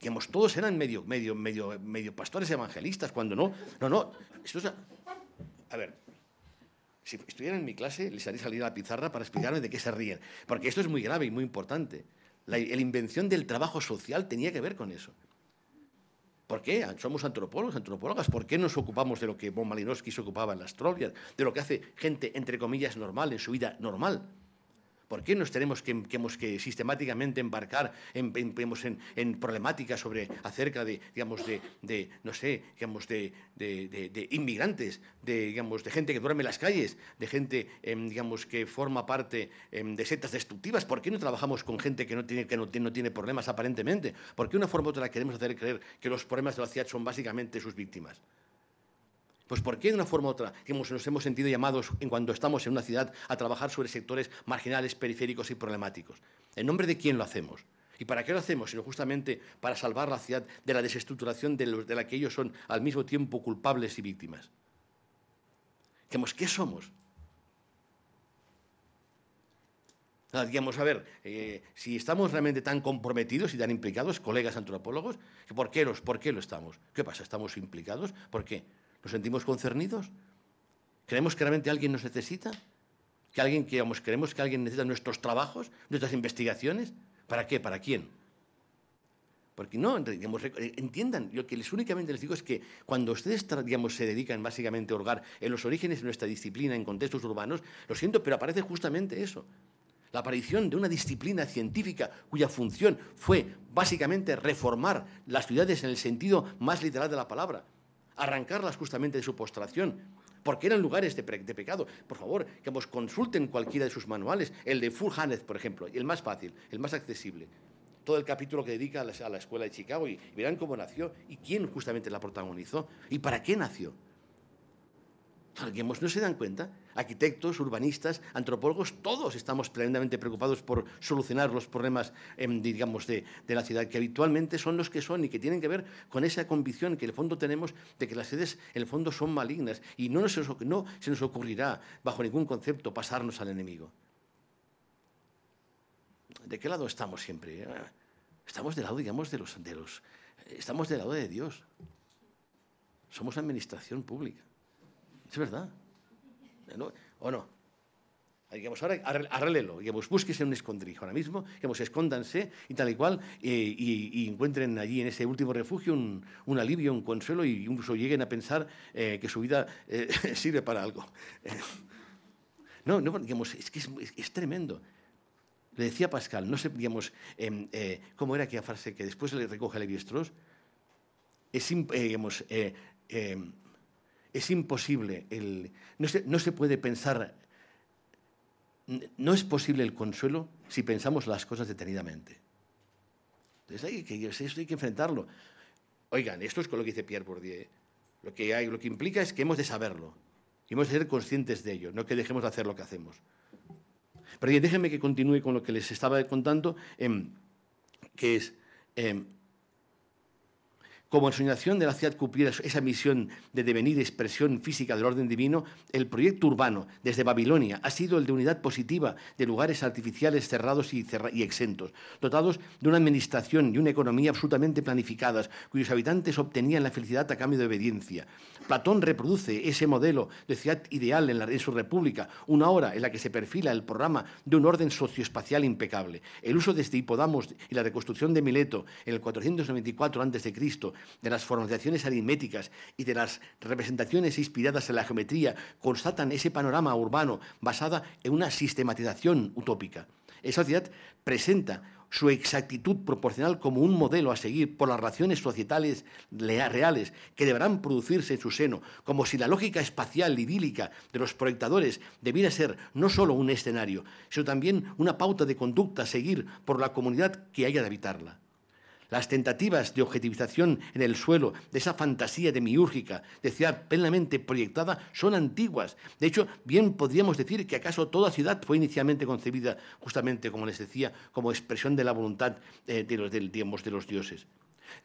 S2: Digamos, todos eran medio, medio, medio, medio pastores evangelistas, cuando no. No, no. Esto es a... ver, si estuvieran en mi clase, les haría salir a la pizarra para explicarme de qué se ríen. Porque esto es muy grave y muy importante. La, invención del trabajo social tenía que ver con eso. ¿Por qué? Somos antropólogos, antropólogas. ¿Por qué nos ocupamos de lo que Bon Malinowski se ocupaba en las trovias, De lo que hace gente, entre comillas, normal, en su vida normal. ¿Por qué nos tenemos que, sistemáticamente embarcar en, problemáticas sobre, acerca de, no sé, de, inmigrantes, de, gente que duerme en las calles, de gente, em, digamos, que forma parte em, de setas destructivas? ¿Por qué no trabajamos con gente que no tiene, tiene problemas aparentemente? ¿Por qué una forma u otra queremos hacer creer que los problemas de la ciudad son básicamente sus víctimas? Pues ¿por qué de una forma u otra nos hemos sentido llamados en cuando estamos en una ciudad a trabajar sobre sectores marginales, periféricos y problemáticos? ¿En nombre de quién lo hacemos? ¿Y para qué lo hacemos? Sino justamente para salvar la ciudad de la desestructuración de, la que ellos son al mismo tiempo culpables y víctimas. ¿Qué somos? Ah, digamos, a ver, eh, si estamos realmente tan comprometidos y tan implicados, colegas antropólogos, ¿por qué, ¿por qué lo estamos? ¿Qué pasa? ¿Estamos implicados? ¿Por qué? ¿Nos sentimos concernidos? ¿Creemos que realmente alguien nos necesita? ¿Que alguien que creemos que alguien necesita nuestros trabajos, nuestras investigaciones? ¿Para qué? ¿Para quién? Porque no, eh, entiendan, lo que les únicamente les digo es que cuando ustedes digamos, se dedican básicamente a holgar en los orígenes de nuestra disciplina en contextos urbanos, lo siento, pero aparece justamente eso. La aparición de una disciplina científica cuya función fue básicamente reformar las ciudades en el sentido más literal de la palabra arrancarlas justamente de su postración, porque eran lugares de, pecado. Por favor, que vos consulten cualquiera de sus manuales, el de Fulhanez, por ejemplo, el más fácil, el más accesible. Todo el capítulo que dedica a la, escuela de Chicago y verán cómo nació y quién justamente la protagonizó y para qué nació no se dan cuenta. Arquitectos, urbanistas, antropólogos, todos estamos tremendamente preocupados por solucionar los problemas, em, digamos, de, la ciudad, que habitualmente son los que son y que tienen que ver con esa convicción que en el fondo tenemos de que las ciudades, en el fondo, son malignas y no, nos, no se nos ocurrirá, bajo ningún concepto, pasarnos al enemigo. ¿De qué lado estamos siempre? Eh, estamos del lado, digamos, de los, de los. Eh, estamos del lado de Dios. Somos administración pública. Es verdad. ¿O no? Digamos, ahora arrélelo, digamos, un escondrijo ahora mismo, digamos, escóndanse y tal y cual, y, encuentren allí en ese último refugio un, alivio, un consuelo, y incluso lleguen a pensar eh, que su vida eh, sirve para algo. No, no, digamos, es que es, tremendo. Le decía Pascal, no sé, digamos, em, eh, cómo era aquella frase que después le recoge Levi Strauss, es, digamos, em, es imposible, el, no, se, puede pensar, no es posible el consuelo si pensamos las cosas detenidamente. Entonces hay que, hay que enfrentarlo. Oigan, esto es con lo que dice Pierre Bourdieu. ¿eh? Lo que, hay, lo que implica es que hemos de saberlo y hemos de ser conscientes de ello, no que dejemos de hacer lo que hacemos. Pero déjenme que continúe con lo que les estaba contando, em, que es em, como en de la ciudad cumplir esa misión de devenir expresión física del orden divino, el proyecto urbano desde Babilonia ha sido el de unidad positiva de lugares artificiales cerrados y, exentos, dotados de una administración y una economía absolutamente planificadas, cuyos habitantes obtenían la felicidad a cambio de obediencia. Platón reproduce ese modelo de ciudad ideal en, su república, una hora en la que se perfila el programa de un orden socioespacial impecable. El uso de este hipodamos y la reconstrucción de Mileto en el 494 a.C de las formulaciones aritméticas y de las representaciones inspiradas en la geometría constatan ese panorama urbano basada en una sistematización utópica. Esa sociedad presenta su exactitud proporcional como un modelo a seguir por las relaciones societales reales que deberán producirse en su seno, como si la lógica espacial idílica de los proyectadores debiera ser no solo un escenario, sino también una pauta de conducta a seguir por la comunidad que haya de habitarla. Las tentativas de objetivización en el suelo de esa fantasía demiúrgica, de ciudad plenamente proyectada, son antiguas. De hecho, bien podríamos decir que acaso toda ciudad fue inicialmente concebida, justamente como les decía, como expresión de la voluntad eh, de, los, de los dioses.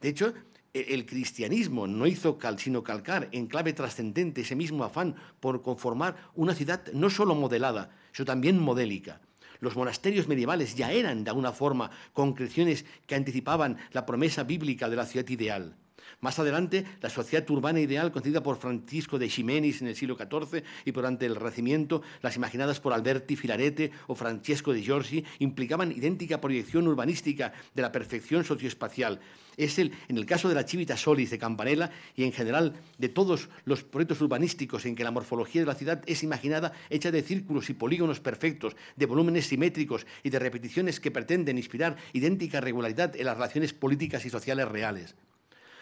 S2: De hecho, e, el cristianismo no hizo sino calcar en clave trascendente ese mismo afán por conformar una ciudad no solo modelada, sino también modélica. Los monasterios medievales ya eran, de alguna forma, concreciones que anticipaban la promesa bíblica de la ciudad ideal. Más adelante, la sociedad urbana ideal concebida por Francisco de Ximenes en el siglo XIV y durante el Renacimiento, las imaginadas por Alberti Filarete o Francesco de Giorgi, implicaban idéntica proyección urbanística de la perfección socioespacial es el, en el caso de la Chivita Solis de Campanella y en general de todos los proyectos urbanísticos en que la morfología de la ciudad es imaginada hecha de círculos y polígonos perfectos, de volúmenes simétricos y de repeticiones que pretenden inspirar idéntica regularidad en las relaciones políticas y sociales reales.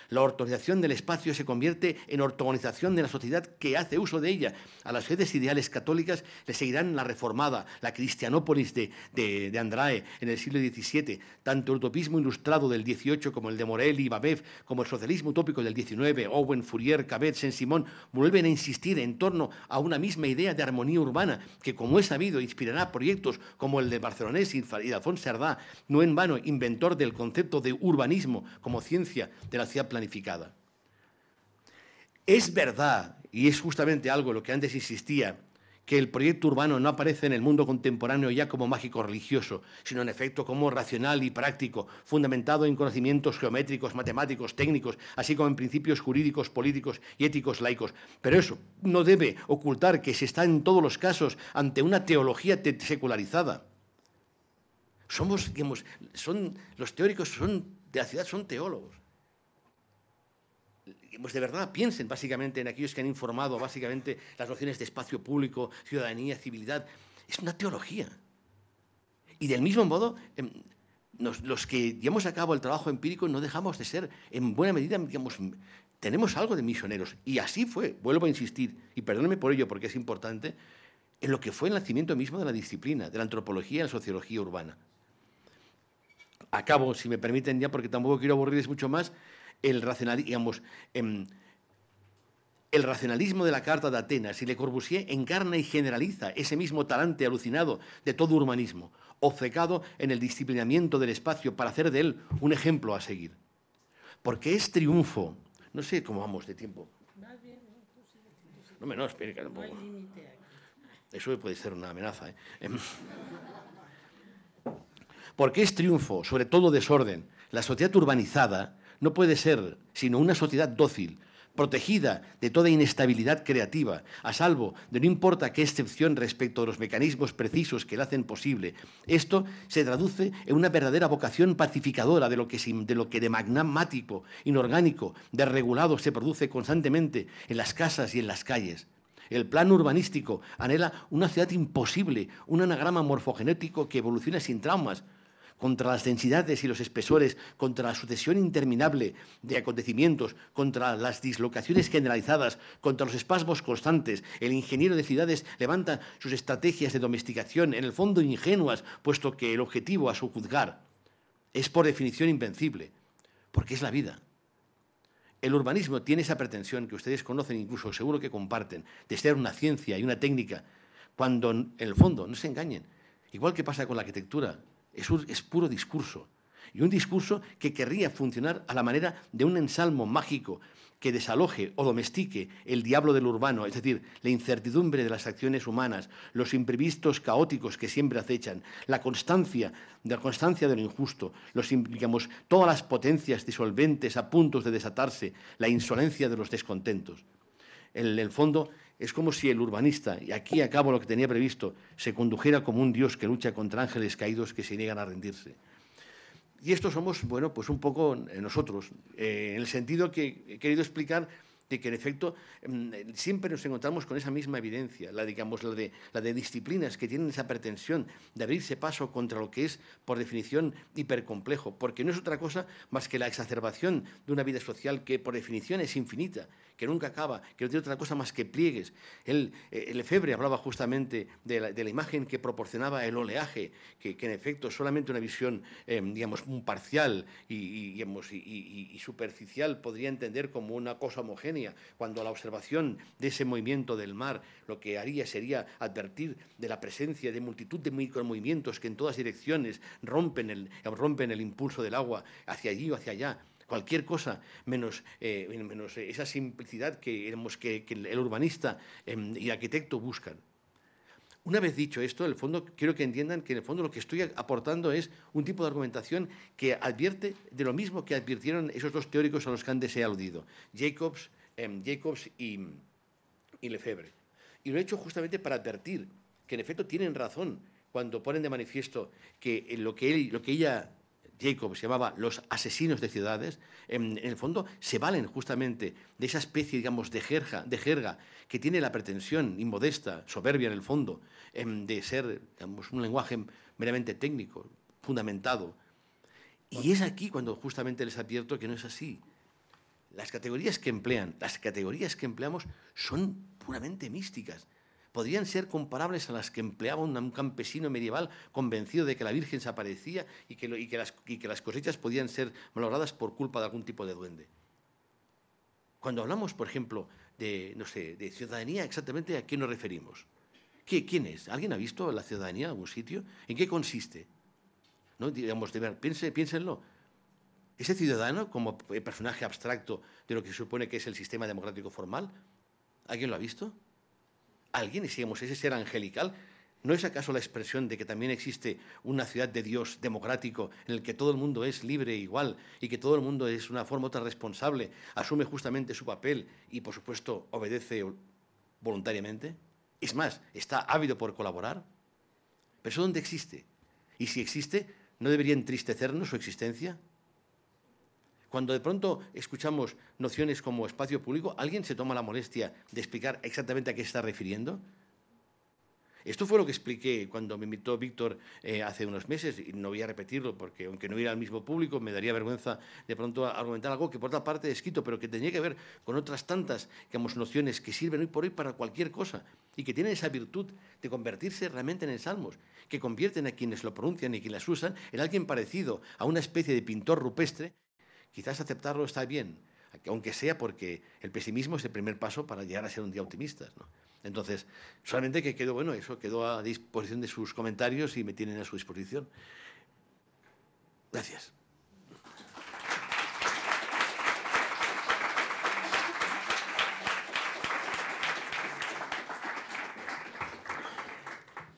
S2: La ortogonización del espacio se convierte en ortogonización de la sociedad que hace uso de ella. A las sedes ideales católicas le seguirán la reformada, la cristianópolis de, de, Andrae en el siglo XVII, tanto el utopismo ilustrado del XVIII como el de Morelli y Babeuf, como el socialismo utópico del XIX, Owen, Fourier, Cabet, Saint-Simon, vuelven a insistir en torno a una misma idea de armonía urbana que, como es sabido, inspirará proyectos como el de Barcelonés y de Alfonso Sardá, no en vano inventor del concepto de urbanismo como ciencia de la ciudad planificada. Es verdad, y es justamente algo lo que antes insistía, que el proyecto urbano no aparece en el mundo contemporáneo ya como mágico religioso, sino en efecto como racional y práctico, fundamentado en conocimientos geométricos, matemáticos, técnicos, así como en principios jurídicos, políticos y éticos laicos. Pero eso no debe ocultar que se está en todos los casos ante una teología secularizada. Somos, digamos, son, los teóricos son, de la ciudad son teólogos pues de verdad piensen básicamente en aquellos que han informado básicamente las nociones de espacio público, ciudadanía, civilidad. Es una teología. Y del mismo modo, em, los que llevamos a cabo el trabajo empírico no dejamos de ser, en buena medida, digamos, tenemos algo de misioneros. Y así fue, vuelvo a insistir, y perdónenme por ello porque es importante, en lo que fue el nacimiento mismo de la disciplina, de la antropología y la sociología urbana. Acabo, si me permiten ya, porque tampoco quiero aburrirles mucho más, el em, el racionalismo de la Carta de Atenas y Le Corbusier encarna y generaliza ese mismo talante alucinado de todo urbanismo, obcecado en el disciplinamiento del espacio para hacer de él un ejemplo a seguir. Porque es triunfo, no sé cómo vamos de tiempo. No no, espere que Eso puede ser una amenaza. ¿eh? Em. Porque es triunfo, sobre todo desorden, la sociedad urbanizada no puede ser sino una sociedad dócil, protegida de toda inestabilidad creativa, a salvo de no importa qué excepción respecto a los mecanismos precisos que la hacen posible. Esto se traduce en una verdadera vocación pacificadora de lo que, de, lo inorgánico, desregulado se produce constantemente en las casas y en las calles. El plan urbanístico anhela una ciudad imposible, un anagrama morfogenético que evolucione sin traumas, contra las densidades y los espesores, contra la sucesión interminable de acontecimientos, contra las dislocaciones generalizadas, contra los espasmos constantes. El ingeniero de ciudades levanta sus estrategias de domesticación, en el fondo ingenuas, puesto que el objetivo a su juzgar es por definición invencible, porque es la vida. El urbanismo tiene esa pretensión que ustedes conocen, incluso seguro que comparten, de ser una ciencia y una técnica, cuando en el fondo, no se engañen, igual que pasa con la arquitectura, es, un, es puro discurso. Y un discurso que querría funcionar a la manera de un ensalmo mágico que desaloje o domestique el diablo del urbano, es decir, la incertidumbre de las acciones humanas, los imprevistos caóticos que siempre acechan, la constancia, la constancia de lo injusto, los, digamos, todas las potencias disolventes a puntos de desatarse, la insolencia de los descontentos. En el fondo, es como si el urbanista, y aquí acabo lo que tenía previsto, se condujera como un dios que lucha contra ángeles caídos que se niegan a rendirse. Y esto somos, bueno, pues un poco eh, nosotros, eh, en el sentido que he querido explicar de que en efecto mm, siempre nos encontramos con esa misma evidencia, la, digamos, la, de, la de disciplinas que tienen esa pretensión de abrirse paso contra lo que es, por definición, hipercomplejo, porque no es otra cosa más que la exacerbación de una vida social que, por definición, es infinita que nunca acaba, que no tiene otra cosa más que pliegues. El, eh, el efebre hablaba justamente de la, imagen que proporcionaba el oleaje, que, en efecto solamente una visión, em, digamos, un parcial y, superficial podría entender como una cosa homogénea, cuando la observación de ese movimiento del mar lo que haría sería advertir de la presencia de multitud de micromovimientos que en todas direcciones rompen el, rompen el impulso del agua hacia allí o hacia allá cualquier cosa, menos, eh, menos esa simplicidad que, que el urbanista em, y arquitecto buscan. Una vez dicho esto, el fondo quiero que entiendan que en el fondo lo que estoy aportando es un tipo de argumentación que advierte de lo mismo que advirtieron esos dos teóricos a los que antes he aludido, Jacobs, em, Jacobs y, y Lefebvre. Y lo he hecho justamente para advertir que en efecto tienen razón cuando ponen de manifiesto que lo que, él, lo que ella Jacob se llamaba Los asesinos de ciudades, en, el fondo se valen justamente de esa especie, digamos, de jerga, de jerga que tiene la pretensión inmodesta, soberbia en el fondo, em, de ser un lenguaje meramente técnico, fundamentado. Y es aquí cuando justamente les advierto que no es así. Las categorías que emplean, las categorías que empleamos son puramente místicas podrían ser comparables a las que empleaba un campesino medieval convencido de que la Virgen se aparecía y que, las, cosechas podían ser malogradas por culpa de algún tipo de duende. Cuando hablamos, por ejemplo, de, no sé, de ciudadanía, exactamente a qué nos referimos. ¿Qué, ¿Quién es? ¿Alguien ha visto la ciudadanía en algún sitio? ¿En qué consiste? ¿No? Digamos, de ver, piénsenlo. Ese ciudadano, como personaje abstracto de lo que supone que es el sistema democrático formal, ¿alguien lo ha visto? alguien, decíamos ese ser angelical, ¿no es acaso la expresión de que también existe una ciudad de Dios democrático en el que todo el mundo es libre e igual y que todo el mundo es una forma u otra responsable, asume justamente su papel y por supuesto obedece voluntariamente? Es más, está ávido por colaborar. Pero eso dónde existe. Y si existe, ¿no debería entristecernos su existencia? Cuando de pronto escuchamos nociones como espacio público, ¿alguien se toma la molestia de explicar exactamente a qué se está refiriendo? Esto fue lo que expliqué cuando me invitó Víctor eh, hace unos meses, y no voy a repetirlo porque, aunque no era al mismo público, me daría vergüenza de pronto argumentar algo que por otra parte he escrito, pero que tenía que ver con otras tantas nociones que sirven hoy por hoy para cualquier cosa y que tienen esa virtud de convertirse realmente en el salmos, que convierten a quienes lo pronuncian y quienes las usan en alguien parecido a una especie de pintor rupestre. Quizás aceptarlo está bien, aunque sea porque el pesimismo es el primer paso para llegar a ser un día optimistas. Entonces, solamente que quedó, bueno, eso quedó a disposición de sus comentarios y me tienen a su disposición. Gracias.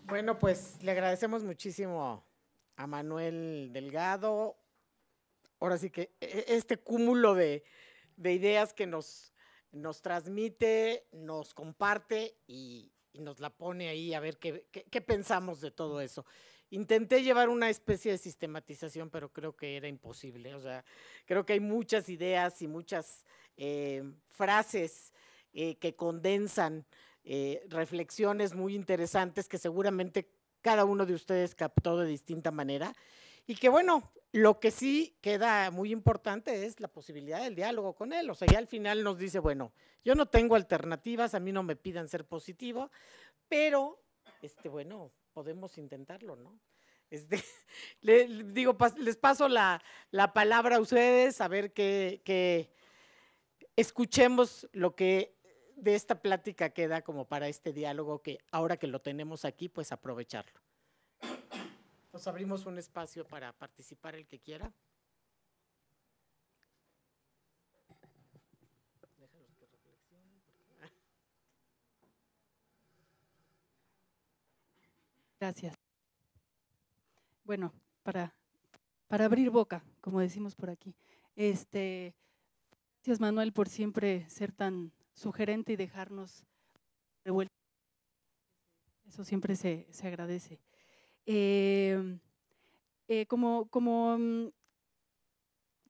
S1: Bueno, pues le agradecemos muchísimo a Manuel Delgado, ahora sí que e-, e-, este cúmulo de, ideas que nos, transmite, nos comparte y, nos la pone ahí a ver qué, pensamos de todo eso. Intenté llevar una especie de sistematización, pero creo que era imposible. O sea, creo que hay muchas ideas y muchas eh, frases eh, que condensan eh, reflexiones muy interesantes que seguramente cada uno de ustedes captó de distinta manera y que bueno, lo que sí queda muy importante es la posibilidad del diálogo con él. O sea, ya al final nos dice, bueno, yo no tengo alternativas, a mí no me pidan ser positivo, pero, este, bueno, podemos intentarlo, ¿no? Este, digo, les paso la, palabra a ustedes, a ver que, que escuchemos lo que de esta plática queda como para este diálogo que ahora que lo tenemos aquí, pues aprovecharlo. Nos abrimos un espacio para participar el que quiera.
S3: Gracias. Bueno, para, para abrir boca, como decimos por aquí. Este, gracias Manuel por siempre ser tan sugerente y dejarnos de vuelta. Eso siempre se agradece. Em, eh, como, como mm,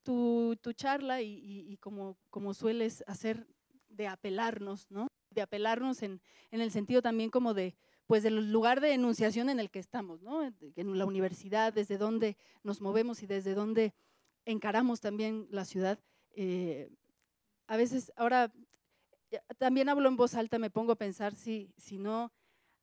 S3: tu, charla y, como, sueles hacer de apelarnos, ¿no? De apelarnos en, el sentido también como de, pues del lugar de enunciación en el que estamos, ¿no? Eh, en la universidad, desde donde nos movemos y desde donde encaramos también la ciudad. Eh, a veces, ahora, también hablo en voz alta, me pongo a pensar si, si no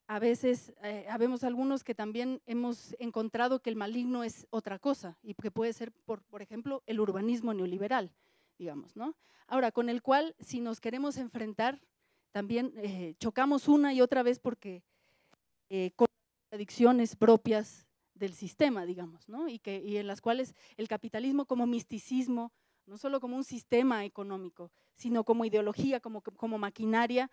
S3: a veces eh, habemos algunos que también hemos encontrado que el maligno es otra cosa y que puede ser, por, por ejemplo, el urbanismo neoliberal, digamos, ¿no? Ahora, con el cual, si nos queremos enfrentar, también eh, chocamos una y otra vez porque eh, las adicciones propias del sistema, digamos, ¿no? Y, que, y en las cuales el capitalismo como misticismo, no solo como un sistema económico, sino como ideología, como, como maquinaria,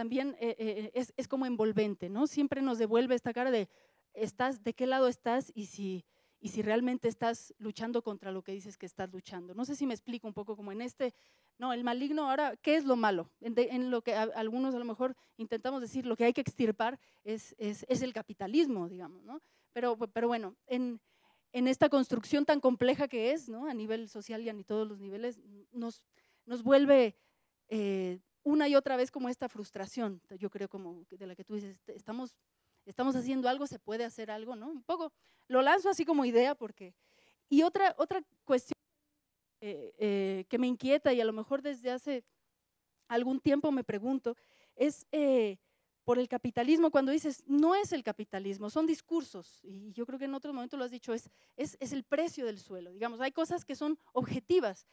S3: también eh, eh, eh, es, es, como envolvente, ¿no? Siempre nos devuelve esta cara de, estás, ¿de qué lado estás? Y si, y si realmente estás luchando contra lo que dices que estás luchando. No sé si me explico un poco como en este, no, el maligno ahora, ¿qué es lo malo? En, lo que algunos a lo mejor intentamos decir, lo que hay que extirpar es, es, es el capitalismo, digamos, ¿no? Pero, pero bueno, en, en, esta construcción tan compleja que es, ¿no? A nivel social y a todos los niveles, nos, nos vuelve una y otra vez como esta frustración, yo creo como de la que tú dices, estamos, estamos haciendo algo, se puede hacer algo, ¿no? Un poco, lo lanzo así como idea porque... Y otra, otra cuestión eh, eh, que me inquieta y a lo mejor desde hace algún tiempo me pregunto es eh, por el capitalismo, cuando dices, no es el capitalismo, son discursos, y yo creo que en otro momento lo has dicho, es, es, es el precio del suelo, digamos, hay cosas que son objetivas,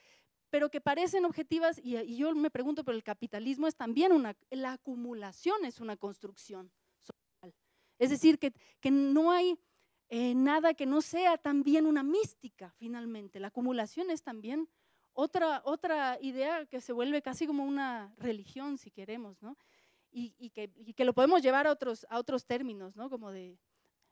S3: pero que parecen objetivas y, yo me pregunto, pero el capitalismo es también una, la acumulación es una construcción social. Es decir, que, que no hay eh, nada que no sea también una mística finalmente. La acumulación es también otra, otra idea que se vuelve casi como una religión, si queremos, ¿no? Y, que, y, que, lo podemos llevar a otros, a otros términos, ¿no? Como de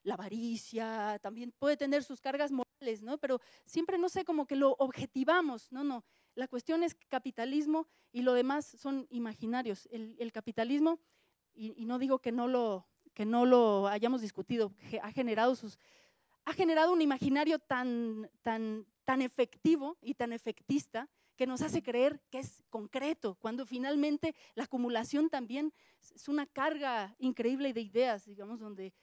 S3: la avaricia, también puede tener sus cargas morales, ¿no? Pero siempre, no sé, cómo que lo objetivamos, no, no, la cuestión es capitalismo y lo demás son imaginarios. El, capitalismo, y, no digo que no lo, que no lo hayamos discutido, ha generado sus, ha generado un imaginario tan, tan, tan efectivo y tan efectista que nos hace creer que es concreto, cuando finalmente la acumulación también es una carga increíble de ideas, digamos, donde,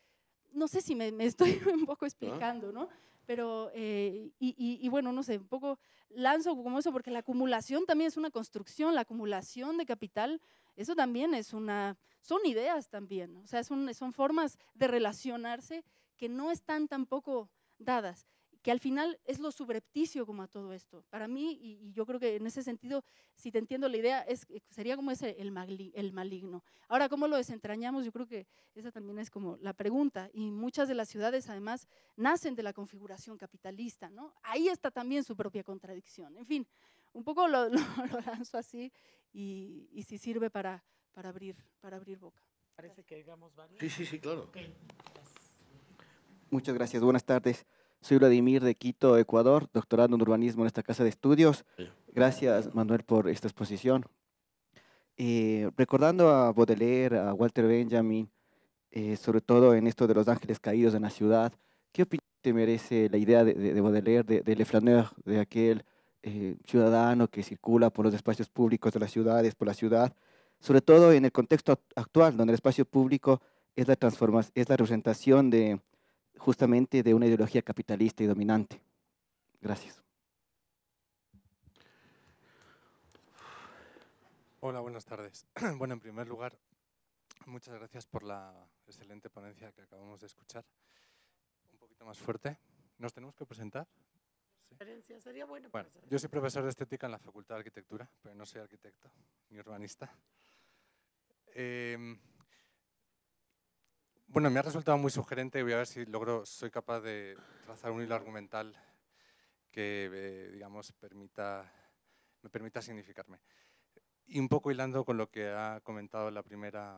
S3: no sé si me, me estoy un poco explicando, ¿no? pero, eh, y, bueno, no sé, un poco lanzo como eso, porque la acumulación también es una construcción, la acumulación de capital, eso también es una, son ideas también, o sea, son formas de relacionarse que no están tampoco dadas que al final es lo subrepticio como a todo esto. Para mí, y, yo creo que en ese sentido, si te entiendo la idea, es, eh, sería como ese el, el maligno. Ahora, ¿cómo lo desentrañamos? Yo creo que esa también es como la pregunta. Y muchas de las ciudades, además, nacen de la configuración capitalista, ¿no? Ahí está también su propia contradicción. En fin, un poco lo, lanzo así y, si sirve para, para, abrir, para abrir boca.
S1: Parece que digamos
S2: varios. Sí, sí, sí, claro. Muchas gracias. Buenas tardes. Soy Vladimir de Quito, Ecuador, doctorando en urbanismo en esta casa de estudios. Gracias, Manuel, por esta exposición. Eh, recordando a Baudelaire, a Walter Benjamin, eh, sobre todo en esto de los ángeles caídos en la ciudad, ¿qué opinión te merece la idea de, Baudelaire, de, de Flaneur, de aquel eh, ciudadano que circula por los espacios públicos de las ciudades, por la ciudad, sobre todo en el contexto actual, donde el espacio público es la, transforma es la representación de justamente de una ideología capitalista y dominante. Gracias.
S4: Hola, buenas tardes. Bueno, en primer lugar, muchas gracias por la excelente ponencia que acabamos de escuchar. Un poquito más fuerte. ¿Nos tenemos que presentar?
S1: bueno, yo soy profesor de
S4: estética en la Facultad de Arquitectura, pero no soy arquitecto ni urbanista. Em, bueno, me ha resultado muy sugerente, voy a ver si logro, soy capaz de trazar un hilo argumental que, eh, digamos, me permita significarme. Y un poco hilando con lo que ha comentado la primera,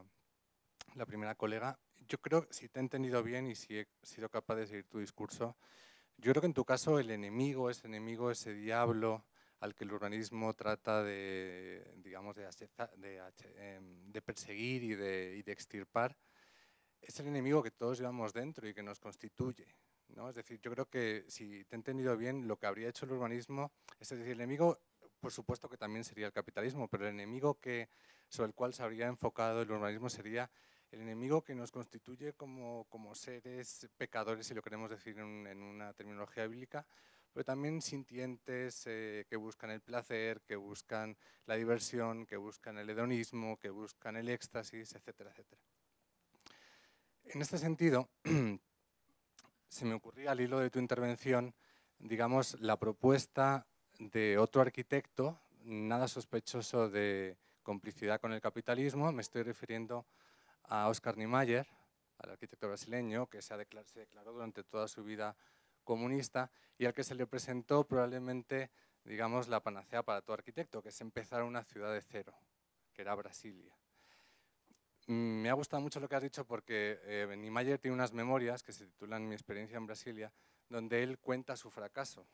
S4: colega, yo creo, si te he entendido bien y si he sido capaz de seguir tu discurso, yo creo que en tu caso el enemigo, ese enemigo, ese diablo al que el urbanismo trata de, digamos, de, em, perseguir y de extirpar, es el enemigo que todos llevamos dentro y que nos constituye. ¿no? Es decir, yo creo que si te he entendido bien, lo que habría hecho el urbanismo, es decir, el enemigo, por supuesto que también sería el capitalismo, pero el enemigo que, sobre el cual se habría enfocado el urbanismo sería el enemigo que nos constituye como, como seres pecadores, si lo queremos decir en, una terminología bíblica, pero también sintientes eh, que buscan el placer, que buscan la diversión, que buscan el hedonismo, que buscan el éxtasis, etcétera, etcétera. En este sentido, se me ocurría al hilo de tu intervención, digamos, la propuesta de otro arquitecto, nada sospechoso de complicidad con el capitalismo, me estoy refiriendo a Oscar Niemeyer, al arquitecto brasileño, que se, ha declarado, declaró durante toda su vida comunista y al que se le presentó probablemente, digamos, la panacea para todo arquitecto, que es empezar una ciudad de cero, que era Brasilia. Mm, me ha gustado mucho lo que has dicho porque eh, Niemeyer tiene unas memorias que se titulan Mi experiencia en Brasilia, donde él cuenta su fracaso.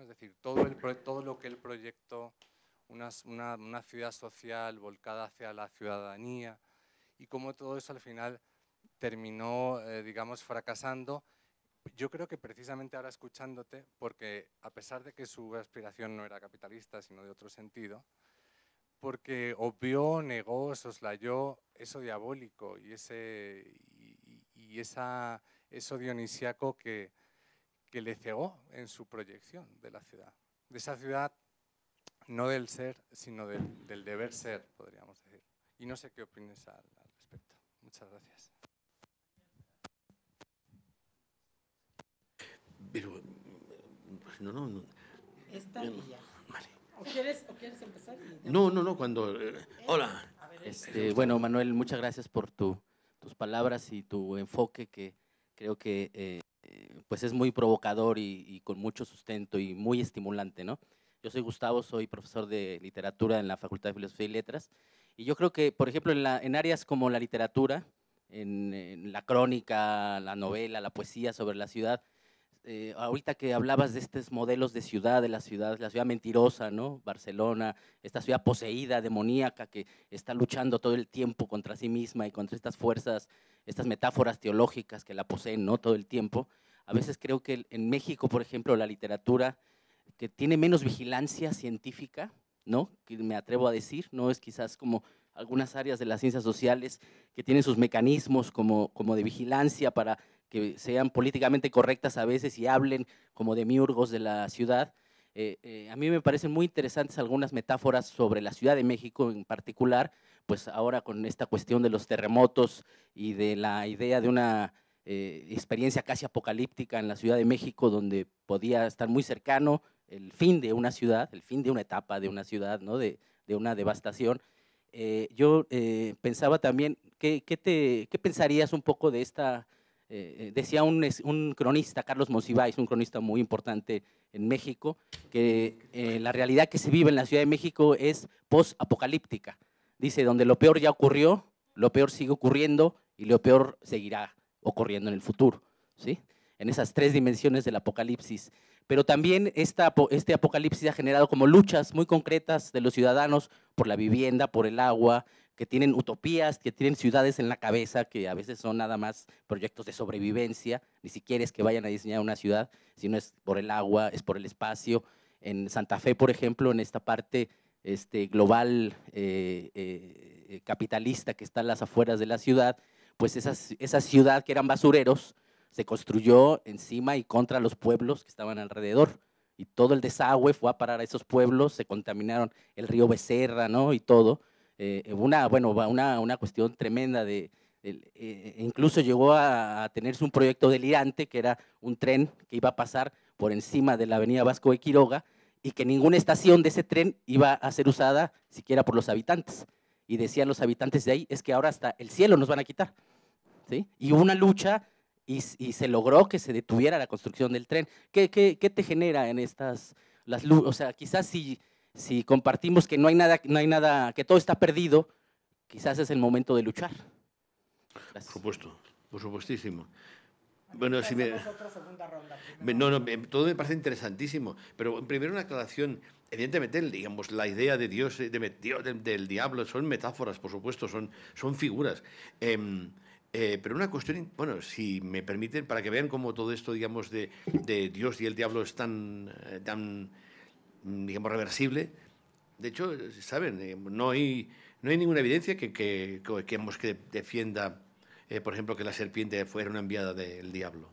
S4: Es decir, todo, lo que él proyectó, una, ciudad social volcada hacia la ciudadanía, y cómo todo eso al final terminó, eh, digamos, fracasando. Yo creo que precisamente ahora escuchándote, porque a pesar de que su aspiración no era capitalista, sino de otro sentido, porque obvió, negó, soslayó eso diabólico y, ese, y, esa, eso dionisiaco que, que le cegó en su proyección de la ciudad, de esa ciudad no del ser, sino del, deber ser, podríamos decir. Y no sé qué opines al, respecto. Muchas gracias. Pero,
S2: no, no. Eh,
S1: quieres, empezar?
S5: No, no, no, cuando... Eh, hola. Este, bueno, Manuel, muchas gracias por tus palabras y tu enfoque que creo que eh, pues es muy provocador y, con mucho sustento y muy estimulante, ¿no? Yo soy Gustavo, soy profesor de literatura en la Facultad de Filosofía y Letras y yo creo que, por ejemplo, en, áreas como la literatura, en la crónica, la novela, la poesía sobre la ciudad, eh, ahorita que hablabas de estos modelos de ciudad, de la ciudad, la ciudad mentirosa, ¿no? Barcelona, esta ciudad poseída, demoníaca, que está luchando todo el tiempo contra sí misma y contra estas fuerzas, estas metáforas teológicas que la poseen, ¿no? Todo el tiempo. A veces creo que en México, por ejemplo, la literatura que tiene menos vigilancia científica, ¿no? Que me atrevo a decir, no es quizás como algunas áreas de las ciencias sociales que tienen sus mecanismos como, como de vigilancia para que sean políticamente correctas a veces y hablen como demiurgos de la ciudad. Eh, eh, a mí me parecen muy interesantes algunas metáforas sobre la Ciudad de México en particular, pues ahora con esta cuestión de los terremotos y de la idea de una eh, experiencia casi apocalíptica en la Ciudad de México, donde podía estar muy cercano el fin de una ciudad, el fin de una etapa de una ciudad, ¿no? de, de una devastación. yo pensaba también, ¿qué, qué, te, ¿qué pensarías un poco de esta eh, eh, decía un, cronista, Carlos Monsiváis, un cronista muy importante en México, que eh, la realidad que se vive en la Ciudad de México es post-apocalíptica. Dice, donde lo peor ya ocurrió, lo peor sigue ocurriendo y lo peor seguirá ocurriendo en el futuro, ¿sí? En esas tres dimensiones del apocalipsis. Pero también esta, este apocalipsis ha generado como luchas muy concretas de los ciudadanos por la vivienda, por el agua, que tienen utopías, que tienen ciudades en la cabeza, que a veces son nada más proyectos de sobrevivencia, ni siquiera es que vayan a diseñar una ciudad, sino es por el agua, es por el espacio. En Santa Fe, por ejemplo, en esta parte este, global eh, eh, capitalista que está en las afueras de la ciudad, pues esas, esa ciudad que eran basureros se construyó encima y contra los pueblos que estaban alrededor y todo el desagüe fue a parar a esos pueblos, se contaminaron el río Becerra, ¿no? Y todo. Eh, eh, una, bueno, una, una cuestión tremenda de, eh, incluso llegó a, tenerse un proyecto delirante que era un tren que iba a pasar por encima de la avenida Vasco de Quiroga y que ninguna estación de ese tren iba a ser usada siquiera por los habitantes. Y decían los habitantes de ahí, es que ahora hasta el cielo nos van a quitar. ¿Sí? Y hubo una lucha y, y, se logró que se detuviera la construcción del tren. ¿Qué, qué, qué te genera en estas, las o sea, quizás si si compartimos que no hay nada, no hay nada, que todo está perdido, quizás es el momento de luchar.
S2: Por supuesto, por supuestísimo. Bueno, pues si me... Ronda, no, no, todo me parece interesantísimo, pero primero una aclaración. Evidentemente, digamos, la idea de Dios, de, del diablo, son metáforas, por supuesto, son, son figuras. Em, eh, pero una cuestión, bueno, si me permiten, para que vean cómo todo esto, digamos, de, de Dios y el diablo están, tan, eh, tan Mm, digamos, reversible. De hecho, saben, eh, no hay, no hay ninguna evidencia que, que, que, defienda, eh, por ejemplo, que la serpiente fuera una enviada del diablo.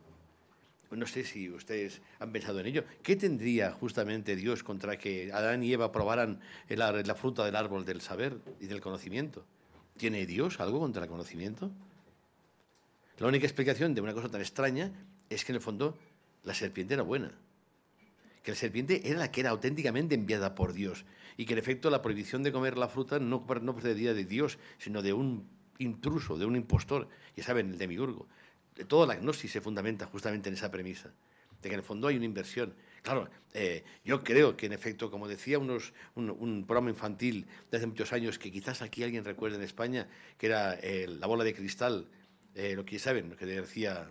S2: No sé si ustedes han pensado en ello. ¿Qué tendría justamente Dios contra que Adán y Eva probaran la fruta del árbol del saber y del conocimiento? ¿Tiene Dios algo contra el conocimiento? La única explicación de una cosa tan extraña es que en el fondo la serpiente era buena que el serpiente era la que era auténticamente enviada por Dios y que en efecto la prohibición de comer la fruta no, procedía de Dios, sino de un intruso, de un impostor, ya saben, el demiurgo. Eh, toda la gnosis se fundamenta justamente en esa premisa, de que en el fondo hay una inversión. Claro, eh, yo creo que en efecto, como decía unos, un, programa infantil de hace muchos años, que quizás aquí alguien recuerde en España, que era eh, La bola de cristal, lo que ya saben, lo que decía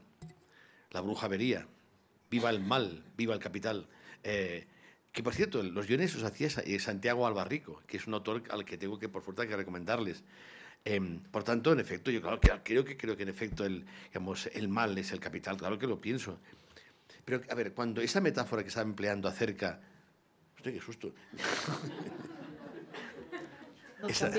S2: la bruja vería, viva el mal, viva el capital. Eh, que por cierto, los guiones los hacía eh, Santiago Albarrico, que es un autor al que tengo que por fortuna que recomendarles. Em, por tanto, en efecto, yo claro, creo que creo que en efecto el, el mal es el capital, claro que lo pienso. Pero a ver, cuando esa metáfora que estaba empleando acerca, hostia, qué susto.
S4: esa,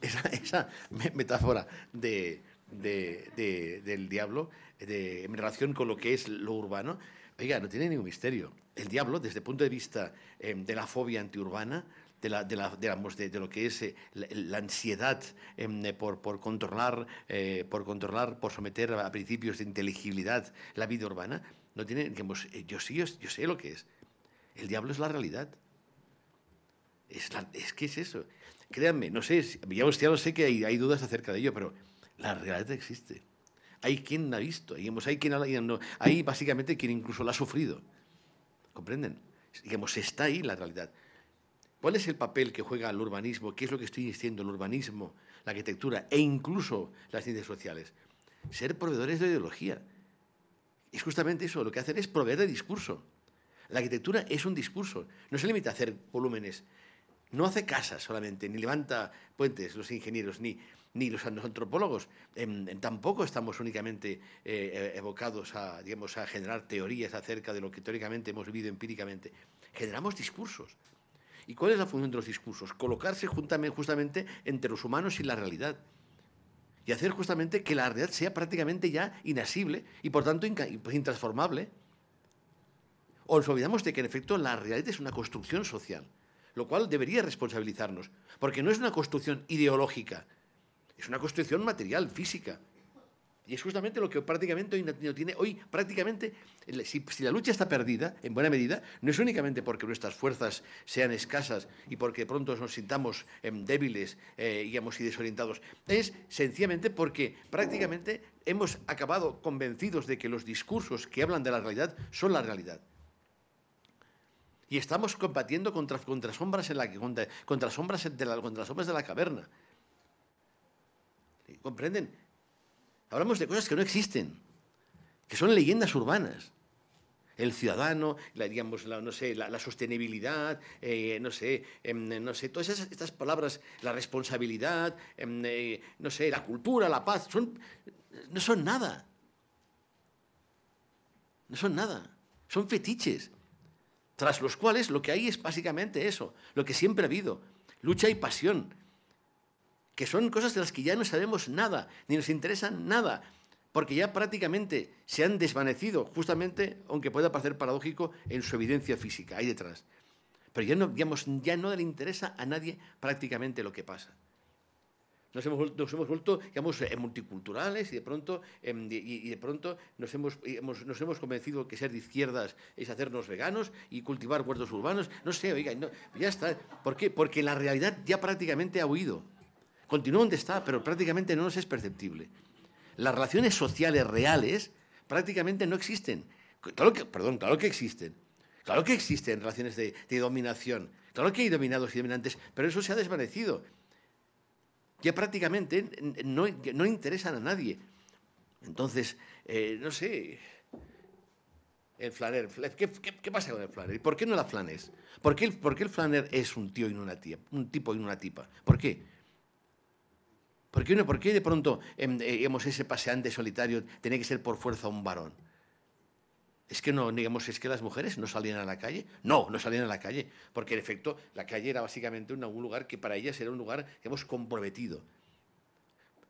S4: esa,
S2: metáfora de, del diablo en relación con lo que es lo urbano, Oiga, no tiene ningún misterio. El diablo, desde el punto de vista eh, de la fobia antiurbana, de, de, lo que es eh, la, ansiedad em, por, controlar, eh, por por someter a principios de inteligibilidad la vida urbana, no tiene, yo, sí, yo, sé lo que es. El diablo es la realidad. Es, que es eso. Créanme, no sé, ya, ya lo sé que hay dudas acerca de ello, pero la realidad existe hay quien la ha visto, hay quien, la, hay básicamente quien incluso la ha sufrido. ¿Comprenden? Digamos, está ahí la realidad. ¿Cuál es el papel que juega el urbanismo? ¿Qué es lo que estoy diciendo? El urbanismo, la arquitectura e incluso las ciencias sociales. Ser proveedores de ideología. Es justamente eso, lo que hacen es proveer de discurso. La arquitectura es un discurso, no se limita a hacer volúmenes, no hace casas solamente, ni levanta puentes los ingenieros, ni ni los antropólogos em, tampoco estamos únicamente eh, e, evocados a, a generar teorías acerca de lo que teóricamente hemos vivido empíricamente. Generamos discursos. ¿Y cuál es la función de los discursos? Colocarse justamente entre los humanos y la realidad y hacer justamente que la realidad sea prácticamente ya inasible y por tanto intransformable. O nos olvidamos de que en efecto la realidad es una construcción social, lo cual debería responsabilizarnos, porque no es una construcción ideológica, es una construcción material, física. Y es justamente lo que prácticamente hoy no tiene. Hoy prácticamente, si, la lucha está perdida, en buena medida, no es únicamente porque nuestras fuerzas sean escasas y porque pronto nos sintamos em, débiles eh, y desorientados. Es sencillamente porque prácticamente hemos acabado convencidos de que los discursos que hablan de la realidad son la realidad. Y estamos combatiendo contra, sombras contra, de contra las sombras de la caverna. ¿Comprenden? Hablamos de cosas que no existen, que son leyendas urbanas. El ciudadano, la, digamos, no sé, la, sostenibilidad, eh, no, sé, em, no sé, todas estas palabras, la responsabilidad, em, eh, no sé, la cultura, la paz, son, no son nada. No son nada. Son fetiches, tras los cuales lo que hay es básicamente eso, lo que siempre ha habido, lucha y pasión, que son cosas de las que ya no sabemos nada, ni nos interesa nada, porque ya prácticamente se han desvanecido, justamente, aunque pueda parecer paradójico, en su evidencia física, ahí detrás. Pero ya no, digamos, ya no le interesa a nadie prácticamente lo que pasa. Nos hemos, nos hemos vuelto, digamos, eh, multiculturales y de pronto, em, y de pronto nos, hemos, nos hemos convencido que ser de izquierdas es hacernos veganos y cultivar huertos urbanos. No sé, oiga, no, ya está. ¿Por qué? Porque la realidad ya prácticamente ha huido continúa donde está, pero prácticamente no nos es perceptible. Las relaciones sociales reales prácticamente no existen. Claro que, perdón, claro que existen. Claro que existen relaciones de, dominación. Claro que hay dominados y dominantes, pero eso se ha desvanecido. Ya prácticamente no, interesan a nadie. Entonces, eh, no sé, el flaner. ¿Qué, pasa con el flaner? ¿Por qué no la flanes? ¿Por qué, el, flaner es un tío y una tía? Un tipo y una tipa. ¿Por qué? uno, ¿por qué de pronto, em, eh, ese paseante solitario tenía que ser por fuerza un varón? Es que no, digamos, es que las mujeres no salían a la calle. No, no salían a la calle, porque en efecto la calle era básicamente un, lugar que para ellas era un lugar, hemos comprometido.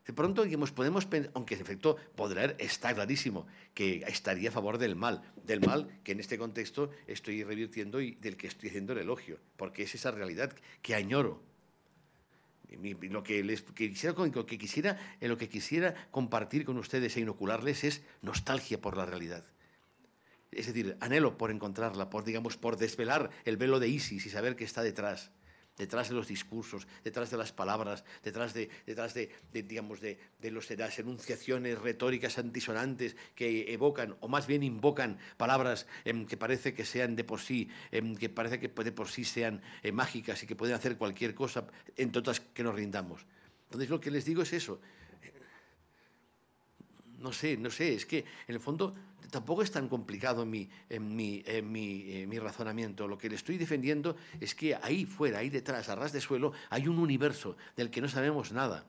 S2: De pronto, digamos, podemos aunque en efecto podría está clarísimo que estaría a favor del mal, del mal que en este contexto estoy revirtiendo y del que estoy haciendo el elogio, porque es esa realidad que añoro lo que, quisiera, lo que quisiera compartir con ustedes e inocularles es nostalgia por la realidad. Es decir, anhelo por encontrarla, por, digamos, por desvelar el velo de Isis y saber qué está detrás detrás de los discursos, detrás de las palabras, detrás de, detrás de, digamos, de, los, de las enunciaciones retóricas antisonantes que evocan o más bien invocan palabras em, que parece que sean de por sí, em, que parece que de por sí sean eh, mágicas y que pueden hacer cualquier cosa, entre otras que nos rindamos. Entonces lo que les digo es eso. No sé, no sé, es que en el fondo tampoco es tan complicado mi, en eh, mi, razonamiento. Lo que le estoy defendiendo es que ahí fuera, ahí detrás, a ras de suelo, hay un universo del que no sabemos nada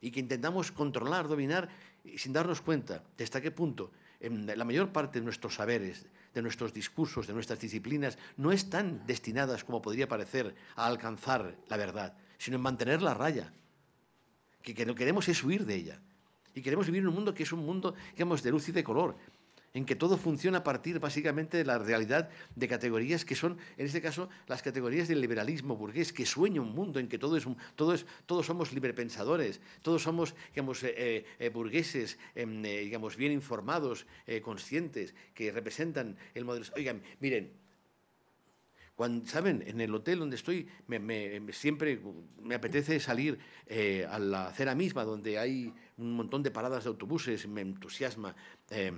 S2: y que intentamos controlar, dominar, sin darnos cuenta de hasta qué punto la mayor parte de nuestros saberes, de nuestros discursos, de nuestras disciplinas, no están destinadas, como podría parecer, a alcanzar la verdad, sino en mantener la raya, que, lo que queremos es huir de ella. Y queremos vivir en un mundo que es un mundo, digamos, de luz y de color, en que todo funciona a partir básicamente de la realidad de categorías que son, en este caso, las categorías del liberalismo burgués, que sueña un mundo en que todo es todo todos somos librepensadores, todos somos digamos, eh, eh, eh, burgueses, em, digamos, bien informados, conscientes, que representan el modelo. Oigan, miren, cuando, ¿saben? En el hotel donde estoy, siempre me apetece salir a la acera misma, donde hay un montón de paradas de autobuses, me entusiasma. Eh,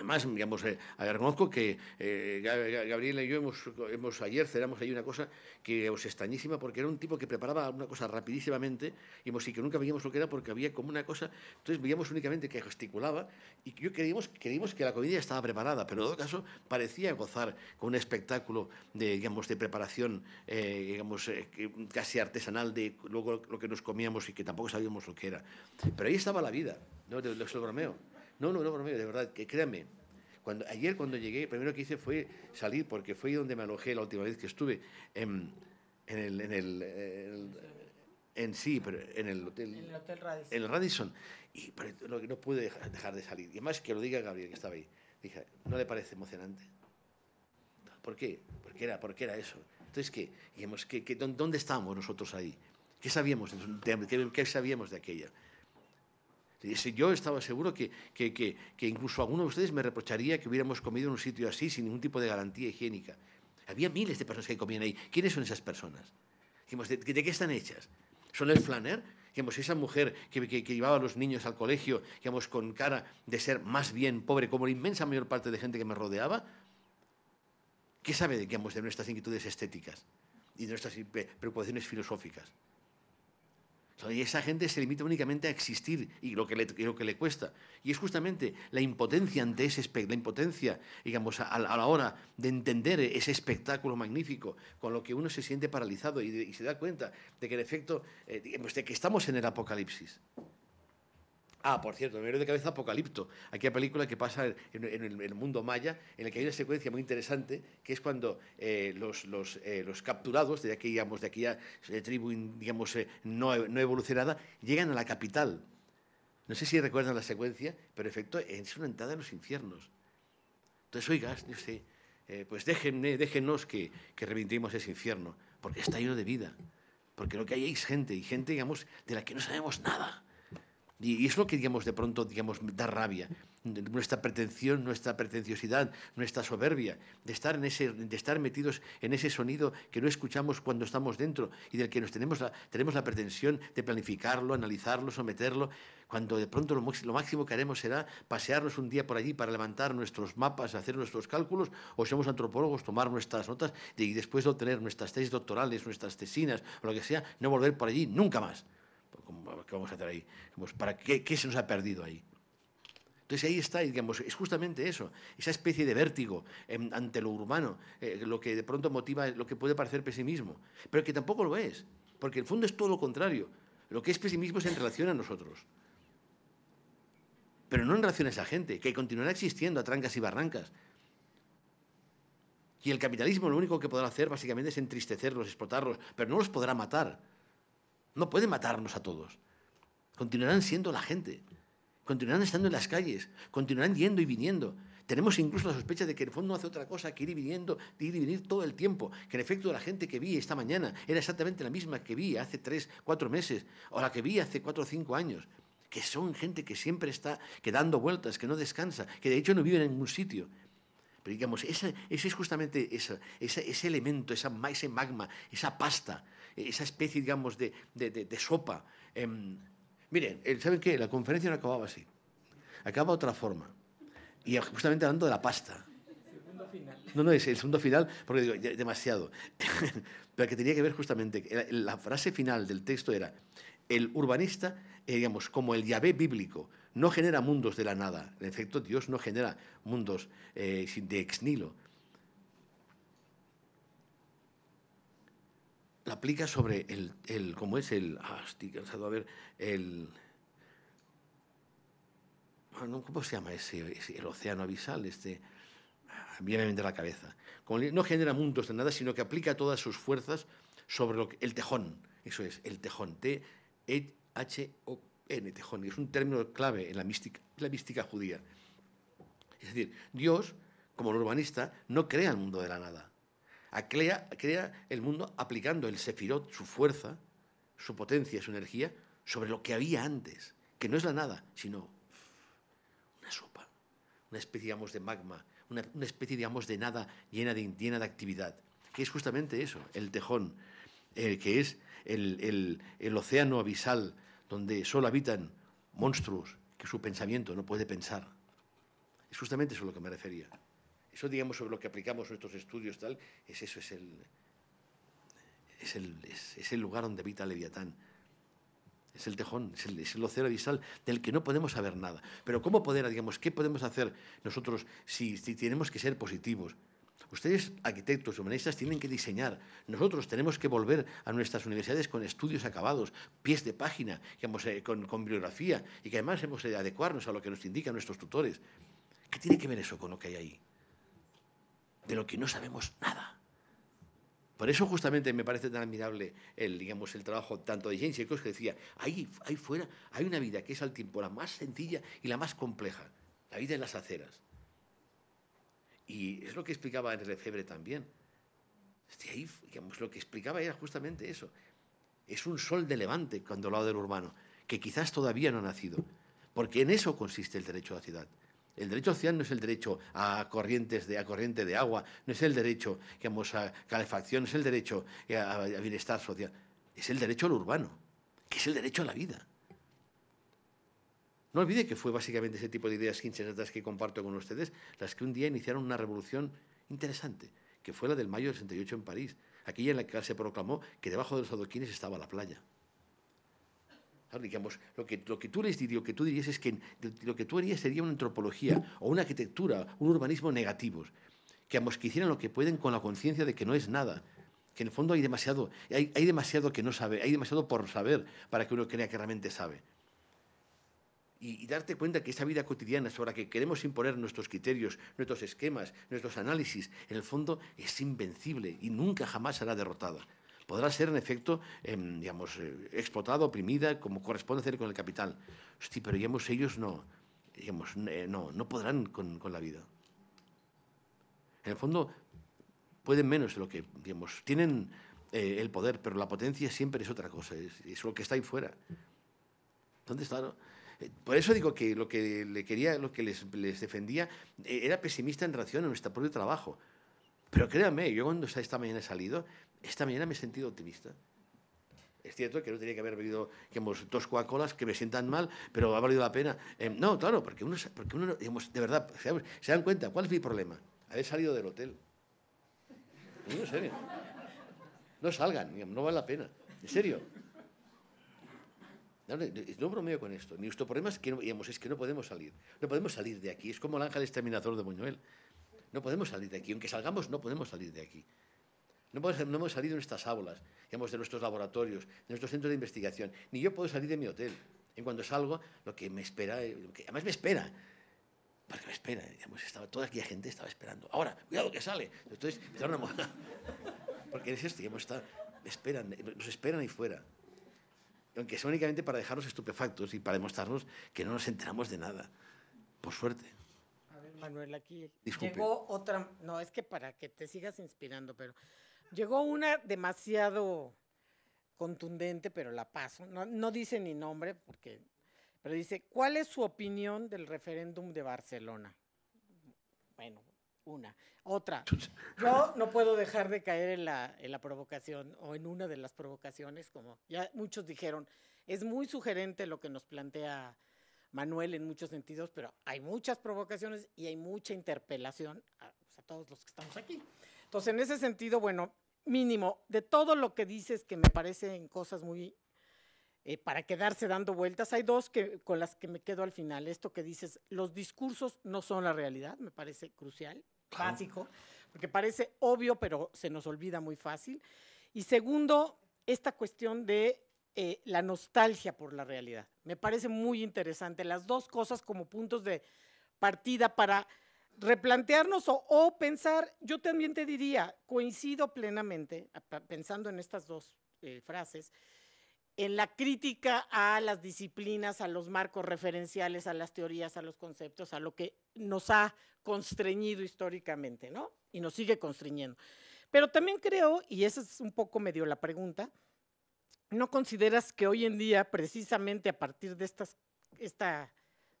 S2: Además, digamos, eh, reconozco que eh, y yo hemos, hemos ayer cerramos ahí una cosa que os extrañísima porque era un tipo que preparaba una cosa rapidísimamente y, que nunca veíamos lo que era porque había como una cosa, entonces veíamos únicamente que gesticulaba y yo creíamos, que la ya estaba preparada, pero en todo caso parecía gozar con un espectáculo de, digamos, de preparación, eh, digamos, eh, casi artesanal de luego lo que nos comíamos y que tampoco sabíamos lo que era. Pero ahí estaba la vida, ¿no? es bromeo. No, no, no, de verdad, que créanme. Cuando, ayer cuando llegué, primero que hice fue salir, porque fue donde me alojé la última vez que estuve, en, en el, en el, en eh, en sí, pero en el hotel. En el
S1: hotel Radisson. En el Radisson.
S2: Y no, no, pude dejar, de salir. Y más que lo diga Gabriel, que estaba ahí. Dije, ¿no le parece emocionante? ¿Por qué? Porque era, porque era eso. Entonces, ¿qué? Dijimos, dónde estábamos nosotros ahí? ¿Qué sabíamos, qué, qué sabíamos de aquella? Yo estaba seguro que, incluso alguno de ustedes me reprocharía que hubiéramos comido en un sitio así sin ningún tipo de garantía higiénica. Había miles de personas que comían ahí. ¿Quiénes son esas personas? ¿de, qué están hechas? ¿Son el flaner? esa mujer que, llevaba a los niños al colegio, con cara de ser más bien pobre, como la inmensa mayor parte de gente que me rodeaba, ¿qué sabe de nuestras inquietudes estéticas y de nuestras preocupaciones filosóficas? y esa gente se limita únicamente a existir y lo que le, cuesta. Y es justamente la impotencia ante ese espectáculo, la impotencia, digamos, a, la hora de entender ese espectáculo magnífico, con lo que uno se siente paralizado y, se da cuenta de que, en efecto, eh, de que estamos en el apocalipsis. Ah, por cierto, me de cabeza Apocalipto, aquella película que pasa en, el, mundo maya, en la que hay una secuencia muy interesante, que es cuando eh, los, los, eh, los, capturados de aquella, digamos, de aquella eh, tribu digamos, no, no, evolucionada llegan a la capital. No sé si recuerdan la secuencia, pero efecto es una entrada en los infiernos. Entonces, oigas, yo sé, pues déjenme, déjenos que, que ese infierno, porque está lleno de vida, porque lo que hay es gente, y gente, digamos, de la que no sabemos nada y es lo que, digamos, de pronto, da rabia. Nuestra pretensión, nuestra pretenciosidad, nuestra soberbia, de estar, en ese, de estar metidos en ese sonido que no escuchamos cuando estamos dentro y del que nos tenemos la, tenemos la pretensión de planificarlo, analizarlo, someterlo, cuando de pronto lo, lo máximo que haremos será pasearnos un día por allí para levantar nuestros mapas, hacer nuestros cálculos, o somos antropólogos, tomar nuestras notas y después de obtener nuestras tesis doctorales, nuestras tesinas, o lo que sea, no volver por allí nunca más. ¿qué vamos a hacer ahí? ¿para qué, se nos ha perdido ahí? Entonces ahí está, digamos, es justamente eso, esa especie de vértigo em, ante lo urbano, eh, lo que de pronto motiva, lo que puede parecer pesimismo, pero que tampoco lo es, porque en el fondo es todo lo contrario. Lo que es pesimismo es en relación a nosotros, pero no en relación a esa gente, que continuará existiendo a trancas y barrancas, y el capitalismo lo único que podrá hacer básicamente es entristecerlos, explotarlos, pero no los podrá matar. No pueden matarnos a todos. Continuarán siendo la gente, continuarán estando en las calles, continuarán yendo y viniendo. Tenemos incluso la sospecha de que el fondo hace otra cosa que ir y viniendo, ir y venir todo el tiempo, que en efecto la gente que vi esta mañana era exactamente la misma que vi hace tres, cuatro meses, o la que vi hace cuatro o cinco años, que son gente que siempre está quedando dando vueltas, que no descansa, que de hecho no vive en ningún sitio. Pero digamos, ese, es justamente ese, elemento, esa, ese magma, esa pasta esa especie, digamos, de, de, sopa. Em, miren, eh, ¿saben qué? La conferencia no acababa así, acaba otra forma. Y justamente hablando de la pasta. No, no, es el segundo final, porque digo, demasiado. Pero que tenía que ver justamente, la frase final del texto era, el urbanista, eh, digamos, como el Yahvé bíblico, no genera mundos de la nada. En efecto, Dios no genera mundos eh, de ex nilo, aplica sobre el, el ¿cómo es? El, ah, estoy cansado, a ver, el... Ah, ¿Cómo se llama ese, el océano abisal? Este, ah, viene me la cabeza. no genera mundos de nada, sino que aplica todas sus fuerzas sobre el tejón. Eso es, el tejón. T-H-O-N, tejón. Es un término clave en la mística, en la mística judía. Es decir, Dios, como el urbanista, no crea el mundo de la nada. Crea, crea el mundo aplicando el sefirot, su fuerza, su potencia, su energía, sobre lo que había antes, que no es la nada, sino una sopa, una especie, de magma, una, especie, digamos, de nada llena de, actividad, que es justamente eso, el tejón, el eh, que es el, el océano abisal donde solo habitan monstruos que su pensamiento no puede pensar. Es justamente eso a lo que me refería. Eso, digamos, sobre lo que aplicamos nuestros estudios, tal, es eso, es el, es el, es, el lugar donde habita Leviatán. Es el tejón, es el, océano abisal del que no podemos saber nada. Pero ¿cómo poder, digamos, qué podemos hacer nosotros si, si tenemos que ser positivos? Ustedes, arquitectos, humanistas, tienen que diseñar. Nosotros tenemos que volver a nuestras universidades con estudios acabados, pies de página, que eh, con, con, bibliografía, y que además hemos de adecuarnos a lo que nos indican nuestros tutores. ¿Qué tiene que ver eso con lo que hay ahí? de lo que no sabemos nada. Por eso justamente me parece tan admirable el, digamos, el trabajo tanto de James Eccles que decía, ahí, fuera hay una vida que es al tiempo la más sencilla y la más compleja, la vida en las aceras. Y es lo que explicaba en Febre también. Este, ahí, digamos, lo que explicaba era justamente eso. Es un sol de levante cuando lado del urbano, que quizás todavía no ha nacido, porque en eso consiste el derecho a la ciudad. El derecho social no es el derecho a corrientes de, corriente de agua, no es el derecho digamos, a calefacción, no es el derecho a, bienestar social, es el derecho al urbano, que es el derecho a la vida. No olvide que fue básicamente ese tipo de ideas quincenatas que comparto con ustedes las que un día iniciaron una revolución interesante, que fue la del mayo del 68 en París, aquella en la que se proclamó que debajo de los adoquines estaba la playa lo que, tú les dirías, que es que lo que tú harías sería una antropología o una arquitectura, un urbanismo negativo. que ambos que hicieran lo que pueden con la conciencia de que no es nada, que en el fondo hay demasiado, hay, demasiado que no sabe, hay demasiado por saber para que uno crea que realmente sabe. Y, y, darte cuenta que esa vida cotidiana sobre la que queremos imponer nuestros criterios, nuestros esquemas, nuestros análisis, en el fondo es invencible y nunca jamás será derrotada podrá ser en efecto em, digamos, eh, explotada, oprimida, como corresponde hacer con el capital. sí pero digamos, ellos no, digamos, eh, no, no podrán con, con la vida. En el fondo, pueden menos de lo que, digamos, tienen eh, el poder, pero la potencia siempre es otra cosa, es, lo que está ahí fuera. Entonces, claro, por eso digo que lo que le quería, lo que les, les defendía, era pesimista en relación a nuestro propio trabajo. Pero créanme, yo cuando esta mañana he salido, esta mañana me he sentido optimista. Es cierto que no tenía que haber bebido hemos dos Coca-Colas que me sientan mal, pero ha valido la pena. Em, no, claro, porque uno, digamos, de verdad, se, dan cuenta, ¿cuál es mi problema? Haber salido del hotel. No, en serio. No salgan, no vale la pena. En serio. No, bromeo con esto. Nuestro problema es que, no, es que no podemos salir. No podemos salir de aquí. Es como el ángel exterminador de Buñuel. No podemos salir de aquí. Aunque salgamos, no podemos salir de aquí. No hemos, no salido de nuestras aulas, digamos, de nuestros laboratorios, de nuestros centros de investigación. Ni yo puedo salir de mi hotel. En cuanto salgo, lo que me espera, eh, lo que además me espera, porque me espera, digamos, estaba, toda aquella gente estaba esperando. Ahora, cuidado que sale. Entonces Porque es esto, esperan, nos esperan ahí fuera. Aunque sea únicamente para dejarnos estupefactos y para demostrarnos que no nos enteramos de nada. Por suerte.
S1: A ver, Manuel, aquí Disculpe. llegó otra. No, es que para que te sigas inspirando, pero Llegó una demasiado contundente, pero la paso. No, dice ni nombre, porque, pero dice, ¿cuál es su opinión del referéndum de Barcelona? Bueno, una. Otra, yo no puedo dejar de caer en la, en la provocación o en una de las provocaciones, como ya muchos dijeron, es muy sugerente lo que nos plantea Manuel en muchos sentidos, pero hay muchas provocaciones y hay mucha interpelación a pues, todos los que estamos aquí. Entonces, en ese sentido, bueno, mínimo de todo lo que dices que me parecen cosas muy eh, para quedarse dando vueltas. Hay dos que, con las que me quedo al final. Esto que dices, los discursos no son la realidad, me parece crucial, básico, porque parece obvio, pero se nos olvida muy fácil. Y segundo, esta cuestión de eh, la nostalgia por la realidad. Me parece muy interesante. Las dos cosas como puntos de partida para replantearnos o, pensar, yo también te diría, coincido plenamente, pensando en estas dos eh, frases, en la crítica a las disciplinas, a los marcos referenciales, a las teorías, a los conceptos, a lo que nos ha constreñido históricamente, ¿no? Y nos sigue constreñiendo. Pero también creo, y esa es un poco medio la pregunta, ¿no consideras que hoy en día, precisamente a partir de estas, esta,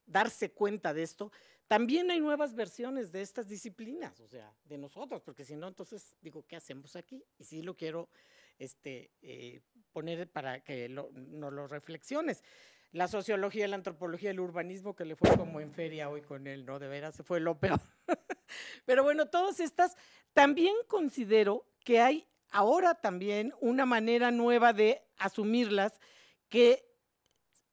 S1: darse cuenta de esto, también hay nuevas versiones de estas disciplinas, o sea, de nosotros, porque si no, entonces digo, ¿qué hacemos aquí? Y sí lo quiero este, eh, poner para que nos lo reflexiones. La sociología, la antropología, el urbanismo, que le fue como en feria hoy con él, ¿no? De veras, se fue lo peor. Pero bueno, todas estas, también considero que hay ahora también una manera nueva de asumirlas que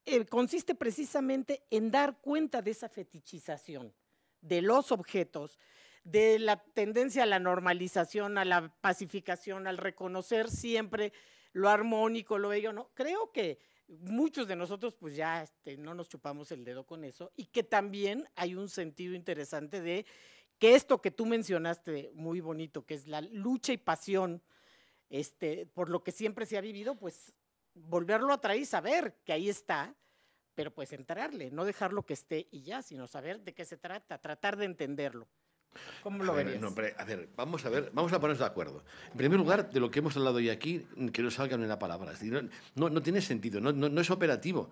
S1: eh, consiste precisamente en dar cuenta de esa fetichización de los objetos, de la tendencia a la normalización, a la pacificación, al reconocer siempre lo armónico, lo ello. ¿no? Creo que muchos de nosotros pues ya este, no nos chupamos el dedo con eso y que también hay un sentido interesante de que esto que tú mencionaste muy bonito, que es la lucha y pasión este, por lo que siempre se ha vivido, pues volverlo a traer y saber que ahí está, pero pues entrarle, no dejarlo que esté y ya, sino saber de qué se trata, tratar de entenderlo.
S2: ¿Cómo lo verías? a ver, vamos a ver, vamos a ponernos de acuerdo. En primer lugar, de lo que hemos hablado hoy aquí, que no salgan en la palabra. No, no, tiene sentido, no, no, es operativo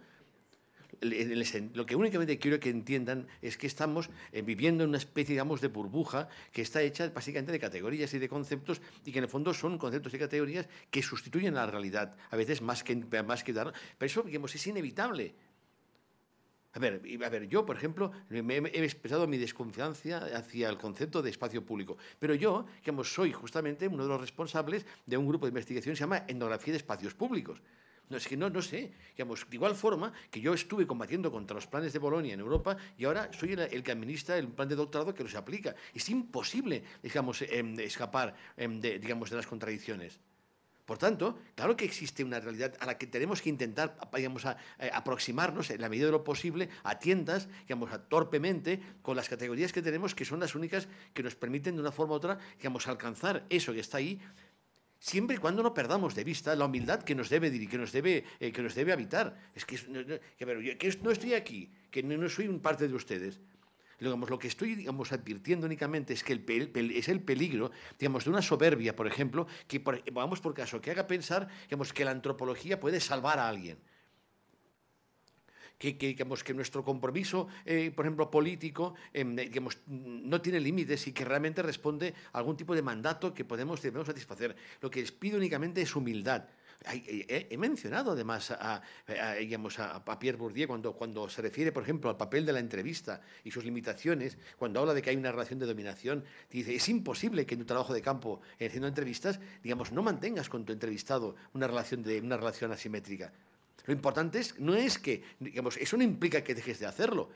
S2: lo que únicamente quiero que entiendan es que estamos eh, viviendo en una especie, digamos, de burbuja que está hecha básicamente de categorías y de conceptos y que en el fondo son conceptos y categorías que sustituyen a la realidad, a veces más que, más que dar. Pero eso, es inevitable. A ver, yo, por ejemplo, he expresado mi desconfianza hacia el concepto de espacio público, pero yo, digamos, soy justamente uno de los responsables de un grupo de investigación que se llama Etnografía de Espacios Públicos. No, es que no, no sé. Digamos, de igual forma que yo estuve combatiendo contra los planes de Bolonia en Europa y ahora soy el, que administra el plan de doctorado que los aplica. Es imposible, digamos, em, escapar em, de, digamos, de las contradicciones. Por tanto, claro que existe una realidad a la que tenemos que intentar, digamos, eh, aproximarnos en la medida de lo posible a tiendas, digamos, a, torpemente con las categorías que tenemos, que son las únicas que nos permiten de una forma u otra, digamos, alcanzar eso que está ahí, siempre y cuando no perdamos de vista la humildad que nos debe que nos debe eh, que nos debe habitar es que, no, estoy aquí que no, soy un parte de ustedes lo que estoy digamos, advirtiendo únicamente es que el, es el peligro digamos, de una soberbia, por ejemplo, que, vamos por caso, que haga pensar que la antropología puede salvar a alguien que, digamos, que nuestro compromiso, eh, por ejemplo, político, em, no tiene límites y que realmente responde a algún tipo de mandato que podemos, debemos satisfacer. Lo que les pido únicamente es humildad. Eh, eh, he mencionado además a, a, digamos, a Pierre Bourdieu cuando, cuando se refiere, por ejemplo, al papel de la entrevista y sus limitaciones, cuando habla de que hay una relación de dominación, dice, es imposible que en tu trabajo de campo, haciendo entrevistas, digamos, no mantengas con tu entrevistado una relación, de, una relación asimétrica. Lo importante es, no es que, digamos, eso no implica que dejes de hacerlo,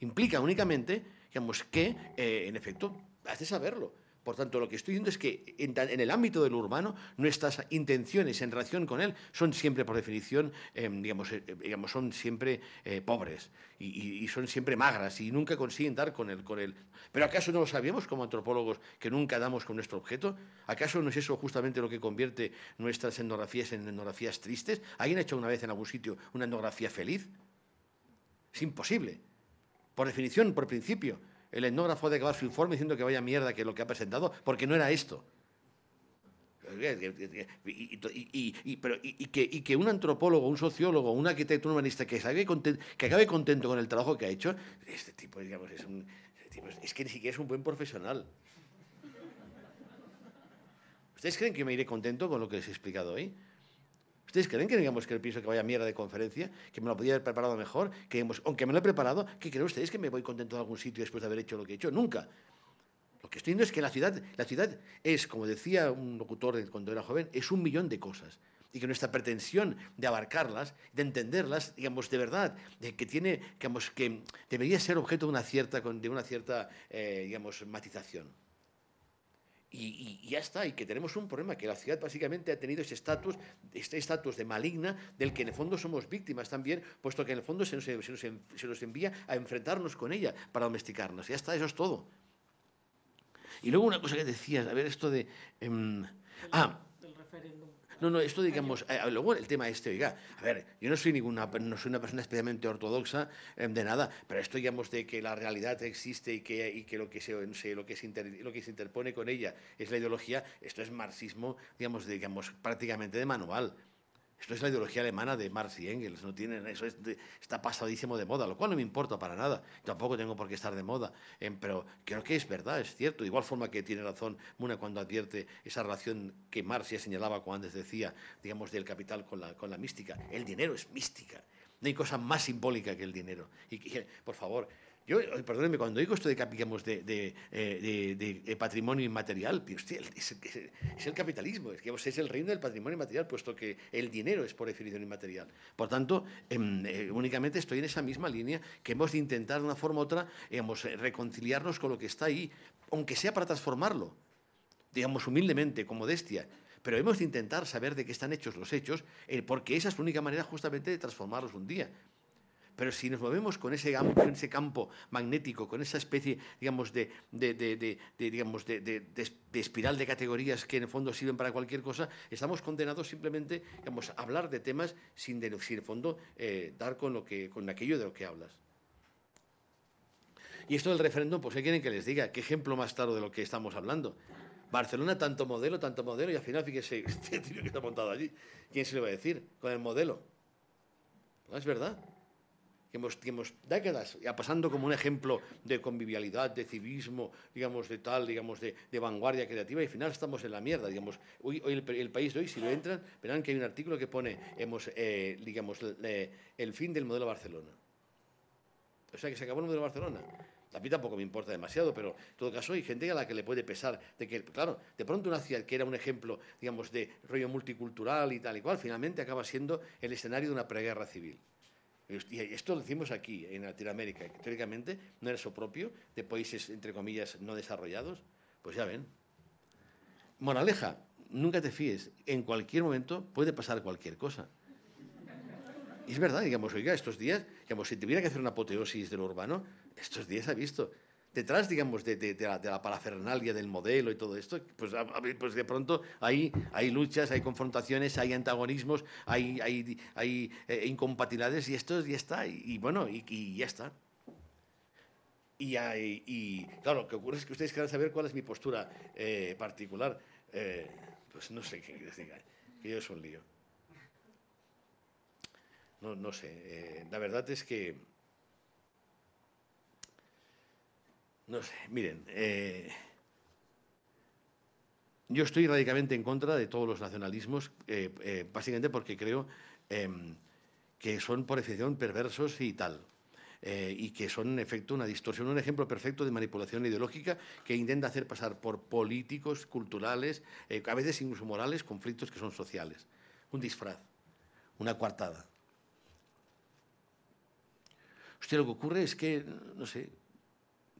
S2: implica únicamente, digamos, que, eh, en efecto, de saberlo. Por tanto, lo que estoy diciendo es que en, el ámbito del urbano, nuestras intenciones en relación con él son siempre, por definición, em, digamos, eh, digamos, son siempre eh, pobres y, son siempre magras y nunca consiguen dar con él, con él. ¿Pero acaso no lo sabíamos como antropólogos que nunca damos con nuestro objeto? ¿Acaso no es eso justamente lo que convierte nuestras etnografías en etnografías tristes? ¿Alguien ha hecho una vez en algún sitio una etnografía feliz? Es imposible. Por definición, por principio el etnógrafo ha de acabar su informe diciendo que vaya mierda que lo que ha presentado, porque no era esto. Y, que, un antropólogo, un sociólogo, un arquitecto, un humanista que, acabe contento con el trabajo que ha hecho, este tipo, digamos, es, un, este es que ni siquiera es un buen profesional. ¿Ustedes creen que me iré contento con lo que les he explicado hoy? ¿Ustedes creen que digamos que el piso que vaya mierda de conferencia? ¿Que me lo podía haber preparado mejor? Que, aunque me lo he preparado, ¿qué creen ustedes que me voy contento de algún sitio después de haber hecho lo que he hecho? Nunca. Lo que estoy diciendo es que la ciudad, la ciudad es, como decía un locutor cuando era joven, es un millón de cosas y que nuestra pretensión de abarcarlas, de entenderlas, digamos, de verdad, de que tiene, que debería ser objeto de una cierta, de una cierta eh, matización. Y, ya está, y que tenemos un problema, que la ciudad básicamente ha tenido ese estatus, este estatus de maligna, del que en el fondo somos víctimas también, puesto que en el fondo se nos, envía a enfrentarnos con ella para domesticarnos. Ya está, eso es todo. Y luego una cosa que decías, a ver, esto de... Em, ah, no, no, esto digamos, eh, luego el tema este, oiga, a ver, yo no soy ninguna, no soy una persona especialmente ortodoxa em, de nada, pero esto digamos de que la realidad existe y que, que lo que se, lo que lo que se interpone con ella es la ideología, esto es marxismo, digamos, digamos prácticamente de manual. Esto es la ideología alemana de Marx y Engels, no tienen, eso está pasadísimo de moda, lo cual no me importa para nada, tampoco tengo por qué estar de moda, em, pero creo que es verdad, es cierto, de igual forma que tiene razón Muna cuando advierte esa relación que Marx ya señalaba cuando antes decía, digamos, del capital con la, con la mística, el dinero es mística, no hay cosa más simbólica que el dinero. Y, y por favor, yo, perdóneme cuando digo esto de que de, eh, eh, patrimonio inmaterial, es, el capitalismo, es, es el reino del patrimonio inmaterial, puesto que el dinero es por definición inmaterial. Por tanto, em, eh, únicamente estoy en esa misma línea que hemos de intentar de una forma u otra reconciliarnos con lo que está ahí, aunque sea para transformarlo, digamos humildemente, con modestia, pero hemos de intentar saber de qué están hechos los hechos, porque esa es la única manera justamente de transformarlos un día. Pero si nos movemos con ese, ese campo magnético, con esa especie, digamos, de, espiral de categorías que en el fondo sirven para cualquier cosa, estamos condenados simplemente a hablar de temas sin, en el fondo eh, dar con, lo con aquello de lo que hablas. Y esto del referéndum, pues, ¿qué quieren que les diga? ¿Qué ejemplo más claro de lo que estamos hablando? Barcelona, tanto modelo, tanto modelo, y al final, fíjese, este tío que está montado allí, ¿quién se lo va a decir? Con el modelo. No es verdad que hemos, décadas ya pasando como un ejemplo de convivialidad, de civismo, digamos, de tal, digamos, de, vanguardia creativa y al final estamos en la mierda, digamos. Hoy, el, país de hoy, si lo entran, verán que hay un artículo que pone, hemos, eh, digamos, eh, el fin del modelo Barcelona. O sea, que se acabó el modelo Barcelona. A mí tampoco me importa demasiado, pero en todo caso hay gente a la que le puede pesar de que, claro, de pronto una ciudad que era un ejemplo, digamos, de rollo multicultural y tal y cual, finalmente acaba siendo el escenario de una preguerra civil. Y esto lo decimos aquí, en Latinoamérica, que teóricamente no era eso propio, de países, entre comillas, no desarrollados. Pues ya ven. Moraleja, nunca te fíes. En cualquier momento puede pasar cualquier cosa. Y es verdad, digamos, oiga, estos días, digamos, si tuviera que hacer una apoteosis de lo urbano, estos días ha visto detrás, digamos, de, la, parafernalia del modelo y todo esto, pues, pues de pronto hay, hay luchas, hay confrontaciones, hay antagonismos, hay, hay, eh, incompatibilidades y esto ya está, y, bueno, y, ya está. Y, claro, lo que ocurre es que ustedes quieran saber cuál es mi postura eh, particular. Eh, pues no sé qué diga, que yo es un lío. no sé, la verdad es que No sé, miren, eh, yo estoy radicalmente en contra de todos los nacionalismos, eh, eh, básicamente porque creo em, que son por excepción perversos y tal. y que son en efecto una distorsión, un ejemplo perfecto de manipulación ideológica que intenta hacer pasar por políticos, culturales, a veces incluso morales, conflictos que son sociales. Un disfraz, una coartada. Usted lo que ocurre es que, no sé,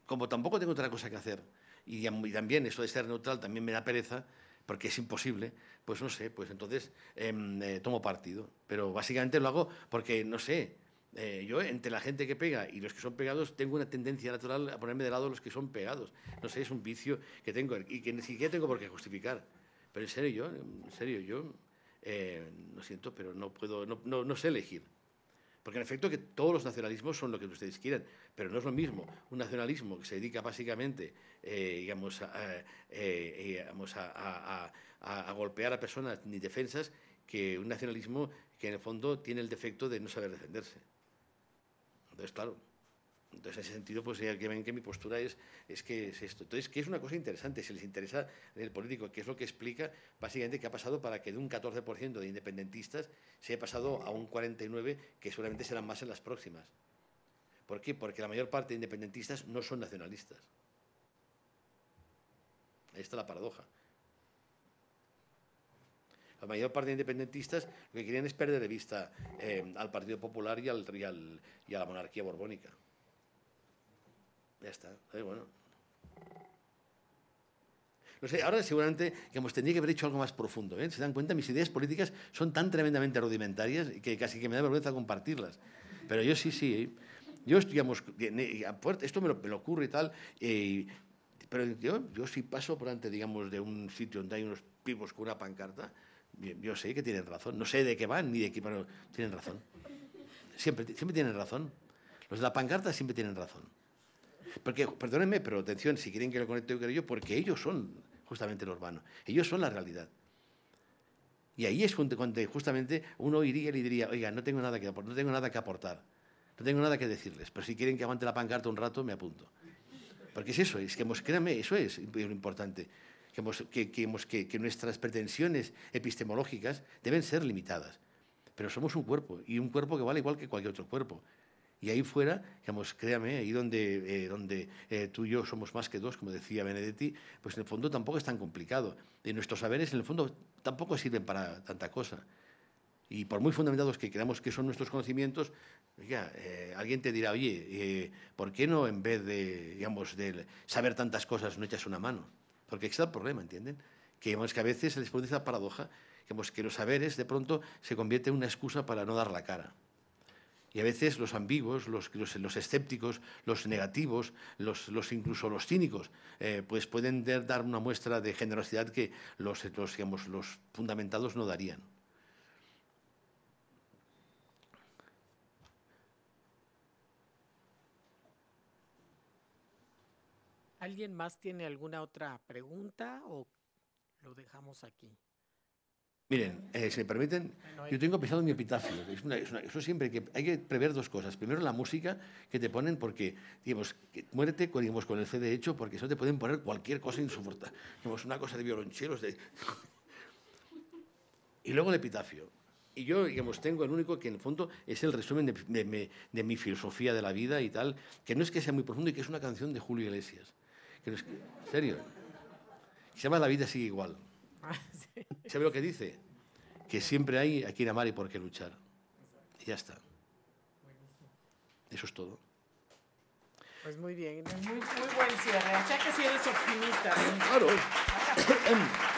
S2: como tampoco tengo otra cosa que hacer, y, también eso de ser neutral también me da pereza, porque es imposible, pues no sé, pues entonces em, eh, tomo partido. Pero básicamente lo hago porque, no sé, eh, yo entre la gente que pega y los que son pegados tengo una tendencia natural a ponerme de lado los que son pegados. No sé, es un vicio que tengo y que ni siquiera tengo por qué justificar. Pero en serio, yo, en serio, yo, eh, lo siento, pero no puedo, no sé elegir. Porque en efecto que todos los nacionalismos son lo que ustedes quieran, pero no es lo mismo un nacionalismo que se dedica básicamente, eh, digamos, eh, a, a, golpear a personas ni defensas que un nacionalismo que en el fondo tiene el defecto de no saber defenderse. Entonces, claro, entonces, en ese sentido, pues ya que ven que mi postura es, es que es esto. Entonces, que es una cosa interesante, si les interesa el político, que es lo que explica básicamente qué ha pasado para que de un 14% de independentistas se haya pasado a un 49%, que seguramente serán más en las próximas. ¿Por qué? Porque la mayor parte de independentistas no son nacionalistas. Ahí está la paradoja. La mayor parte de independentistas lo que querían es perder de vista eh, al Partido Popular y a la monarquía borbónica. Ya está. Eh, bueno. No sé, ahora seguramente que hemos tenido que haber hecho algo más profundo. ¿eh? Se dan cuenta, mis ideas políticas son tan tremendamente rudimentarias que casi que me da vergüenza compartirlas. Pero yo sí, sí. ¿eh? Yo, digamos, esto me lo, ocurre y tal, pero yo, yo si paso por delante, digamos, de un sitio donde hay unos pibos con una pancarta, yo sé que tienen razón. No sé de qué van ni de qué, pero tienen razón. Siempre, siempre tienen razón. Los de la pancarta siempre tienen razón. Porque, perdónenme, pero atención, si quieren que lo conecte yo, yo, porque ellos son justamente lo urbano, ellos son la realidad. Y ahí es cuando justamente uno iría y le diría, oiga, no tengo nada que aportar, no tengo nada que aportar, no tengo nada que decirles, pero si quieren que aguante la pancarta un rato, me apunto. Porque es eso, es que hemos, créanme, eso es lo importante, que nuestras pretensiones epistemológicas deben ser limitadas. Pero somos un cuerpo, y un cuerpo que vale igual que cualquier otro cuerpo. Y ahí fuera, digamos, créame, ahí donde, eh, donde eh, tú y yo somos más que dos, como decía Benedetti, pues en el fondo tampoco es tan complicado. Y nuestros saberes, en el fondo, tampoco sirven para tanta cosa. Y por muy fundamentados que creamos que son nuestros conocimientos, ya, eh, alguien te dirá, oye, ¿por qué no en vez de, digamos, de saber tantas cosas no echas una mano? Porque está el problema, ¿entienden? Que, digamos, que a veces se les produce esa paradoja, digamos, que los saberes de pronto se convierte en una excusa para no dar la cara. Y a veces los ambiguos, los, los, escépticos, los negativos, los, incluso los cínicos, eh, pues pueden dar una muestra de generosidad que los, los, los fundamentados no darían.
S1: ¿Alguien más tiene alguna otra pregunta o lo dejamos aquí?
S2: Miren, eh, si me permiten, yo tengo pensado en mi epitafio. eso siempre que hay que prever dos cosas. Primero la música que te ponen porque, digamos, muerte muérete con, el con el CD hecho porque eso te pueden poner cualquier cosa insoportable. Digamos, una cosa de violoncheros. De... y luego el epitafio. Y yo, digamos, tengo el único que en el fondo es el resumen de, mi filosofía de la vida y tal, que no es que sea muy profundo y que es una canción de Julio Iglesias. Que es serio. se llama La vida sigue igual. Ah, ¿Sabe lo que dice? Que siempre hay a quien amar y por qué luchar. Y ya está. Eso es todo.
S1: Pues muy bien, muy, muy buen cierre. Ya que si eres optimista. Claro.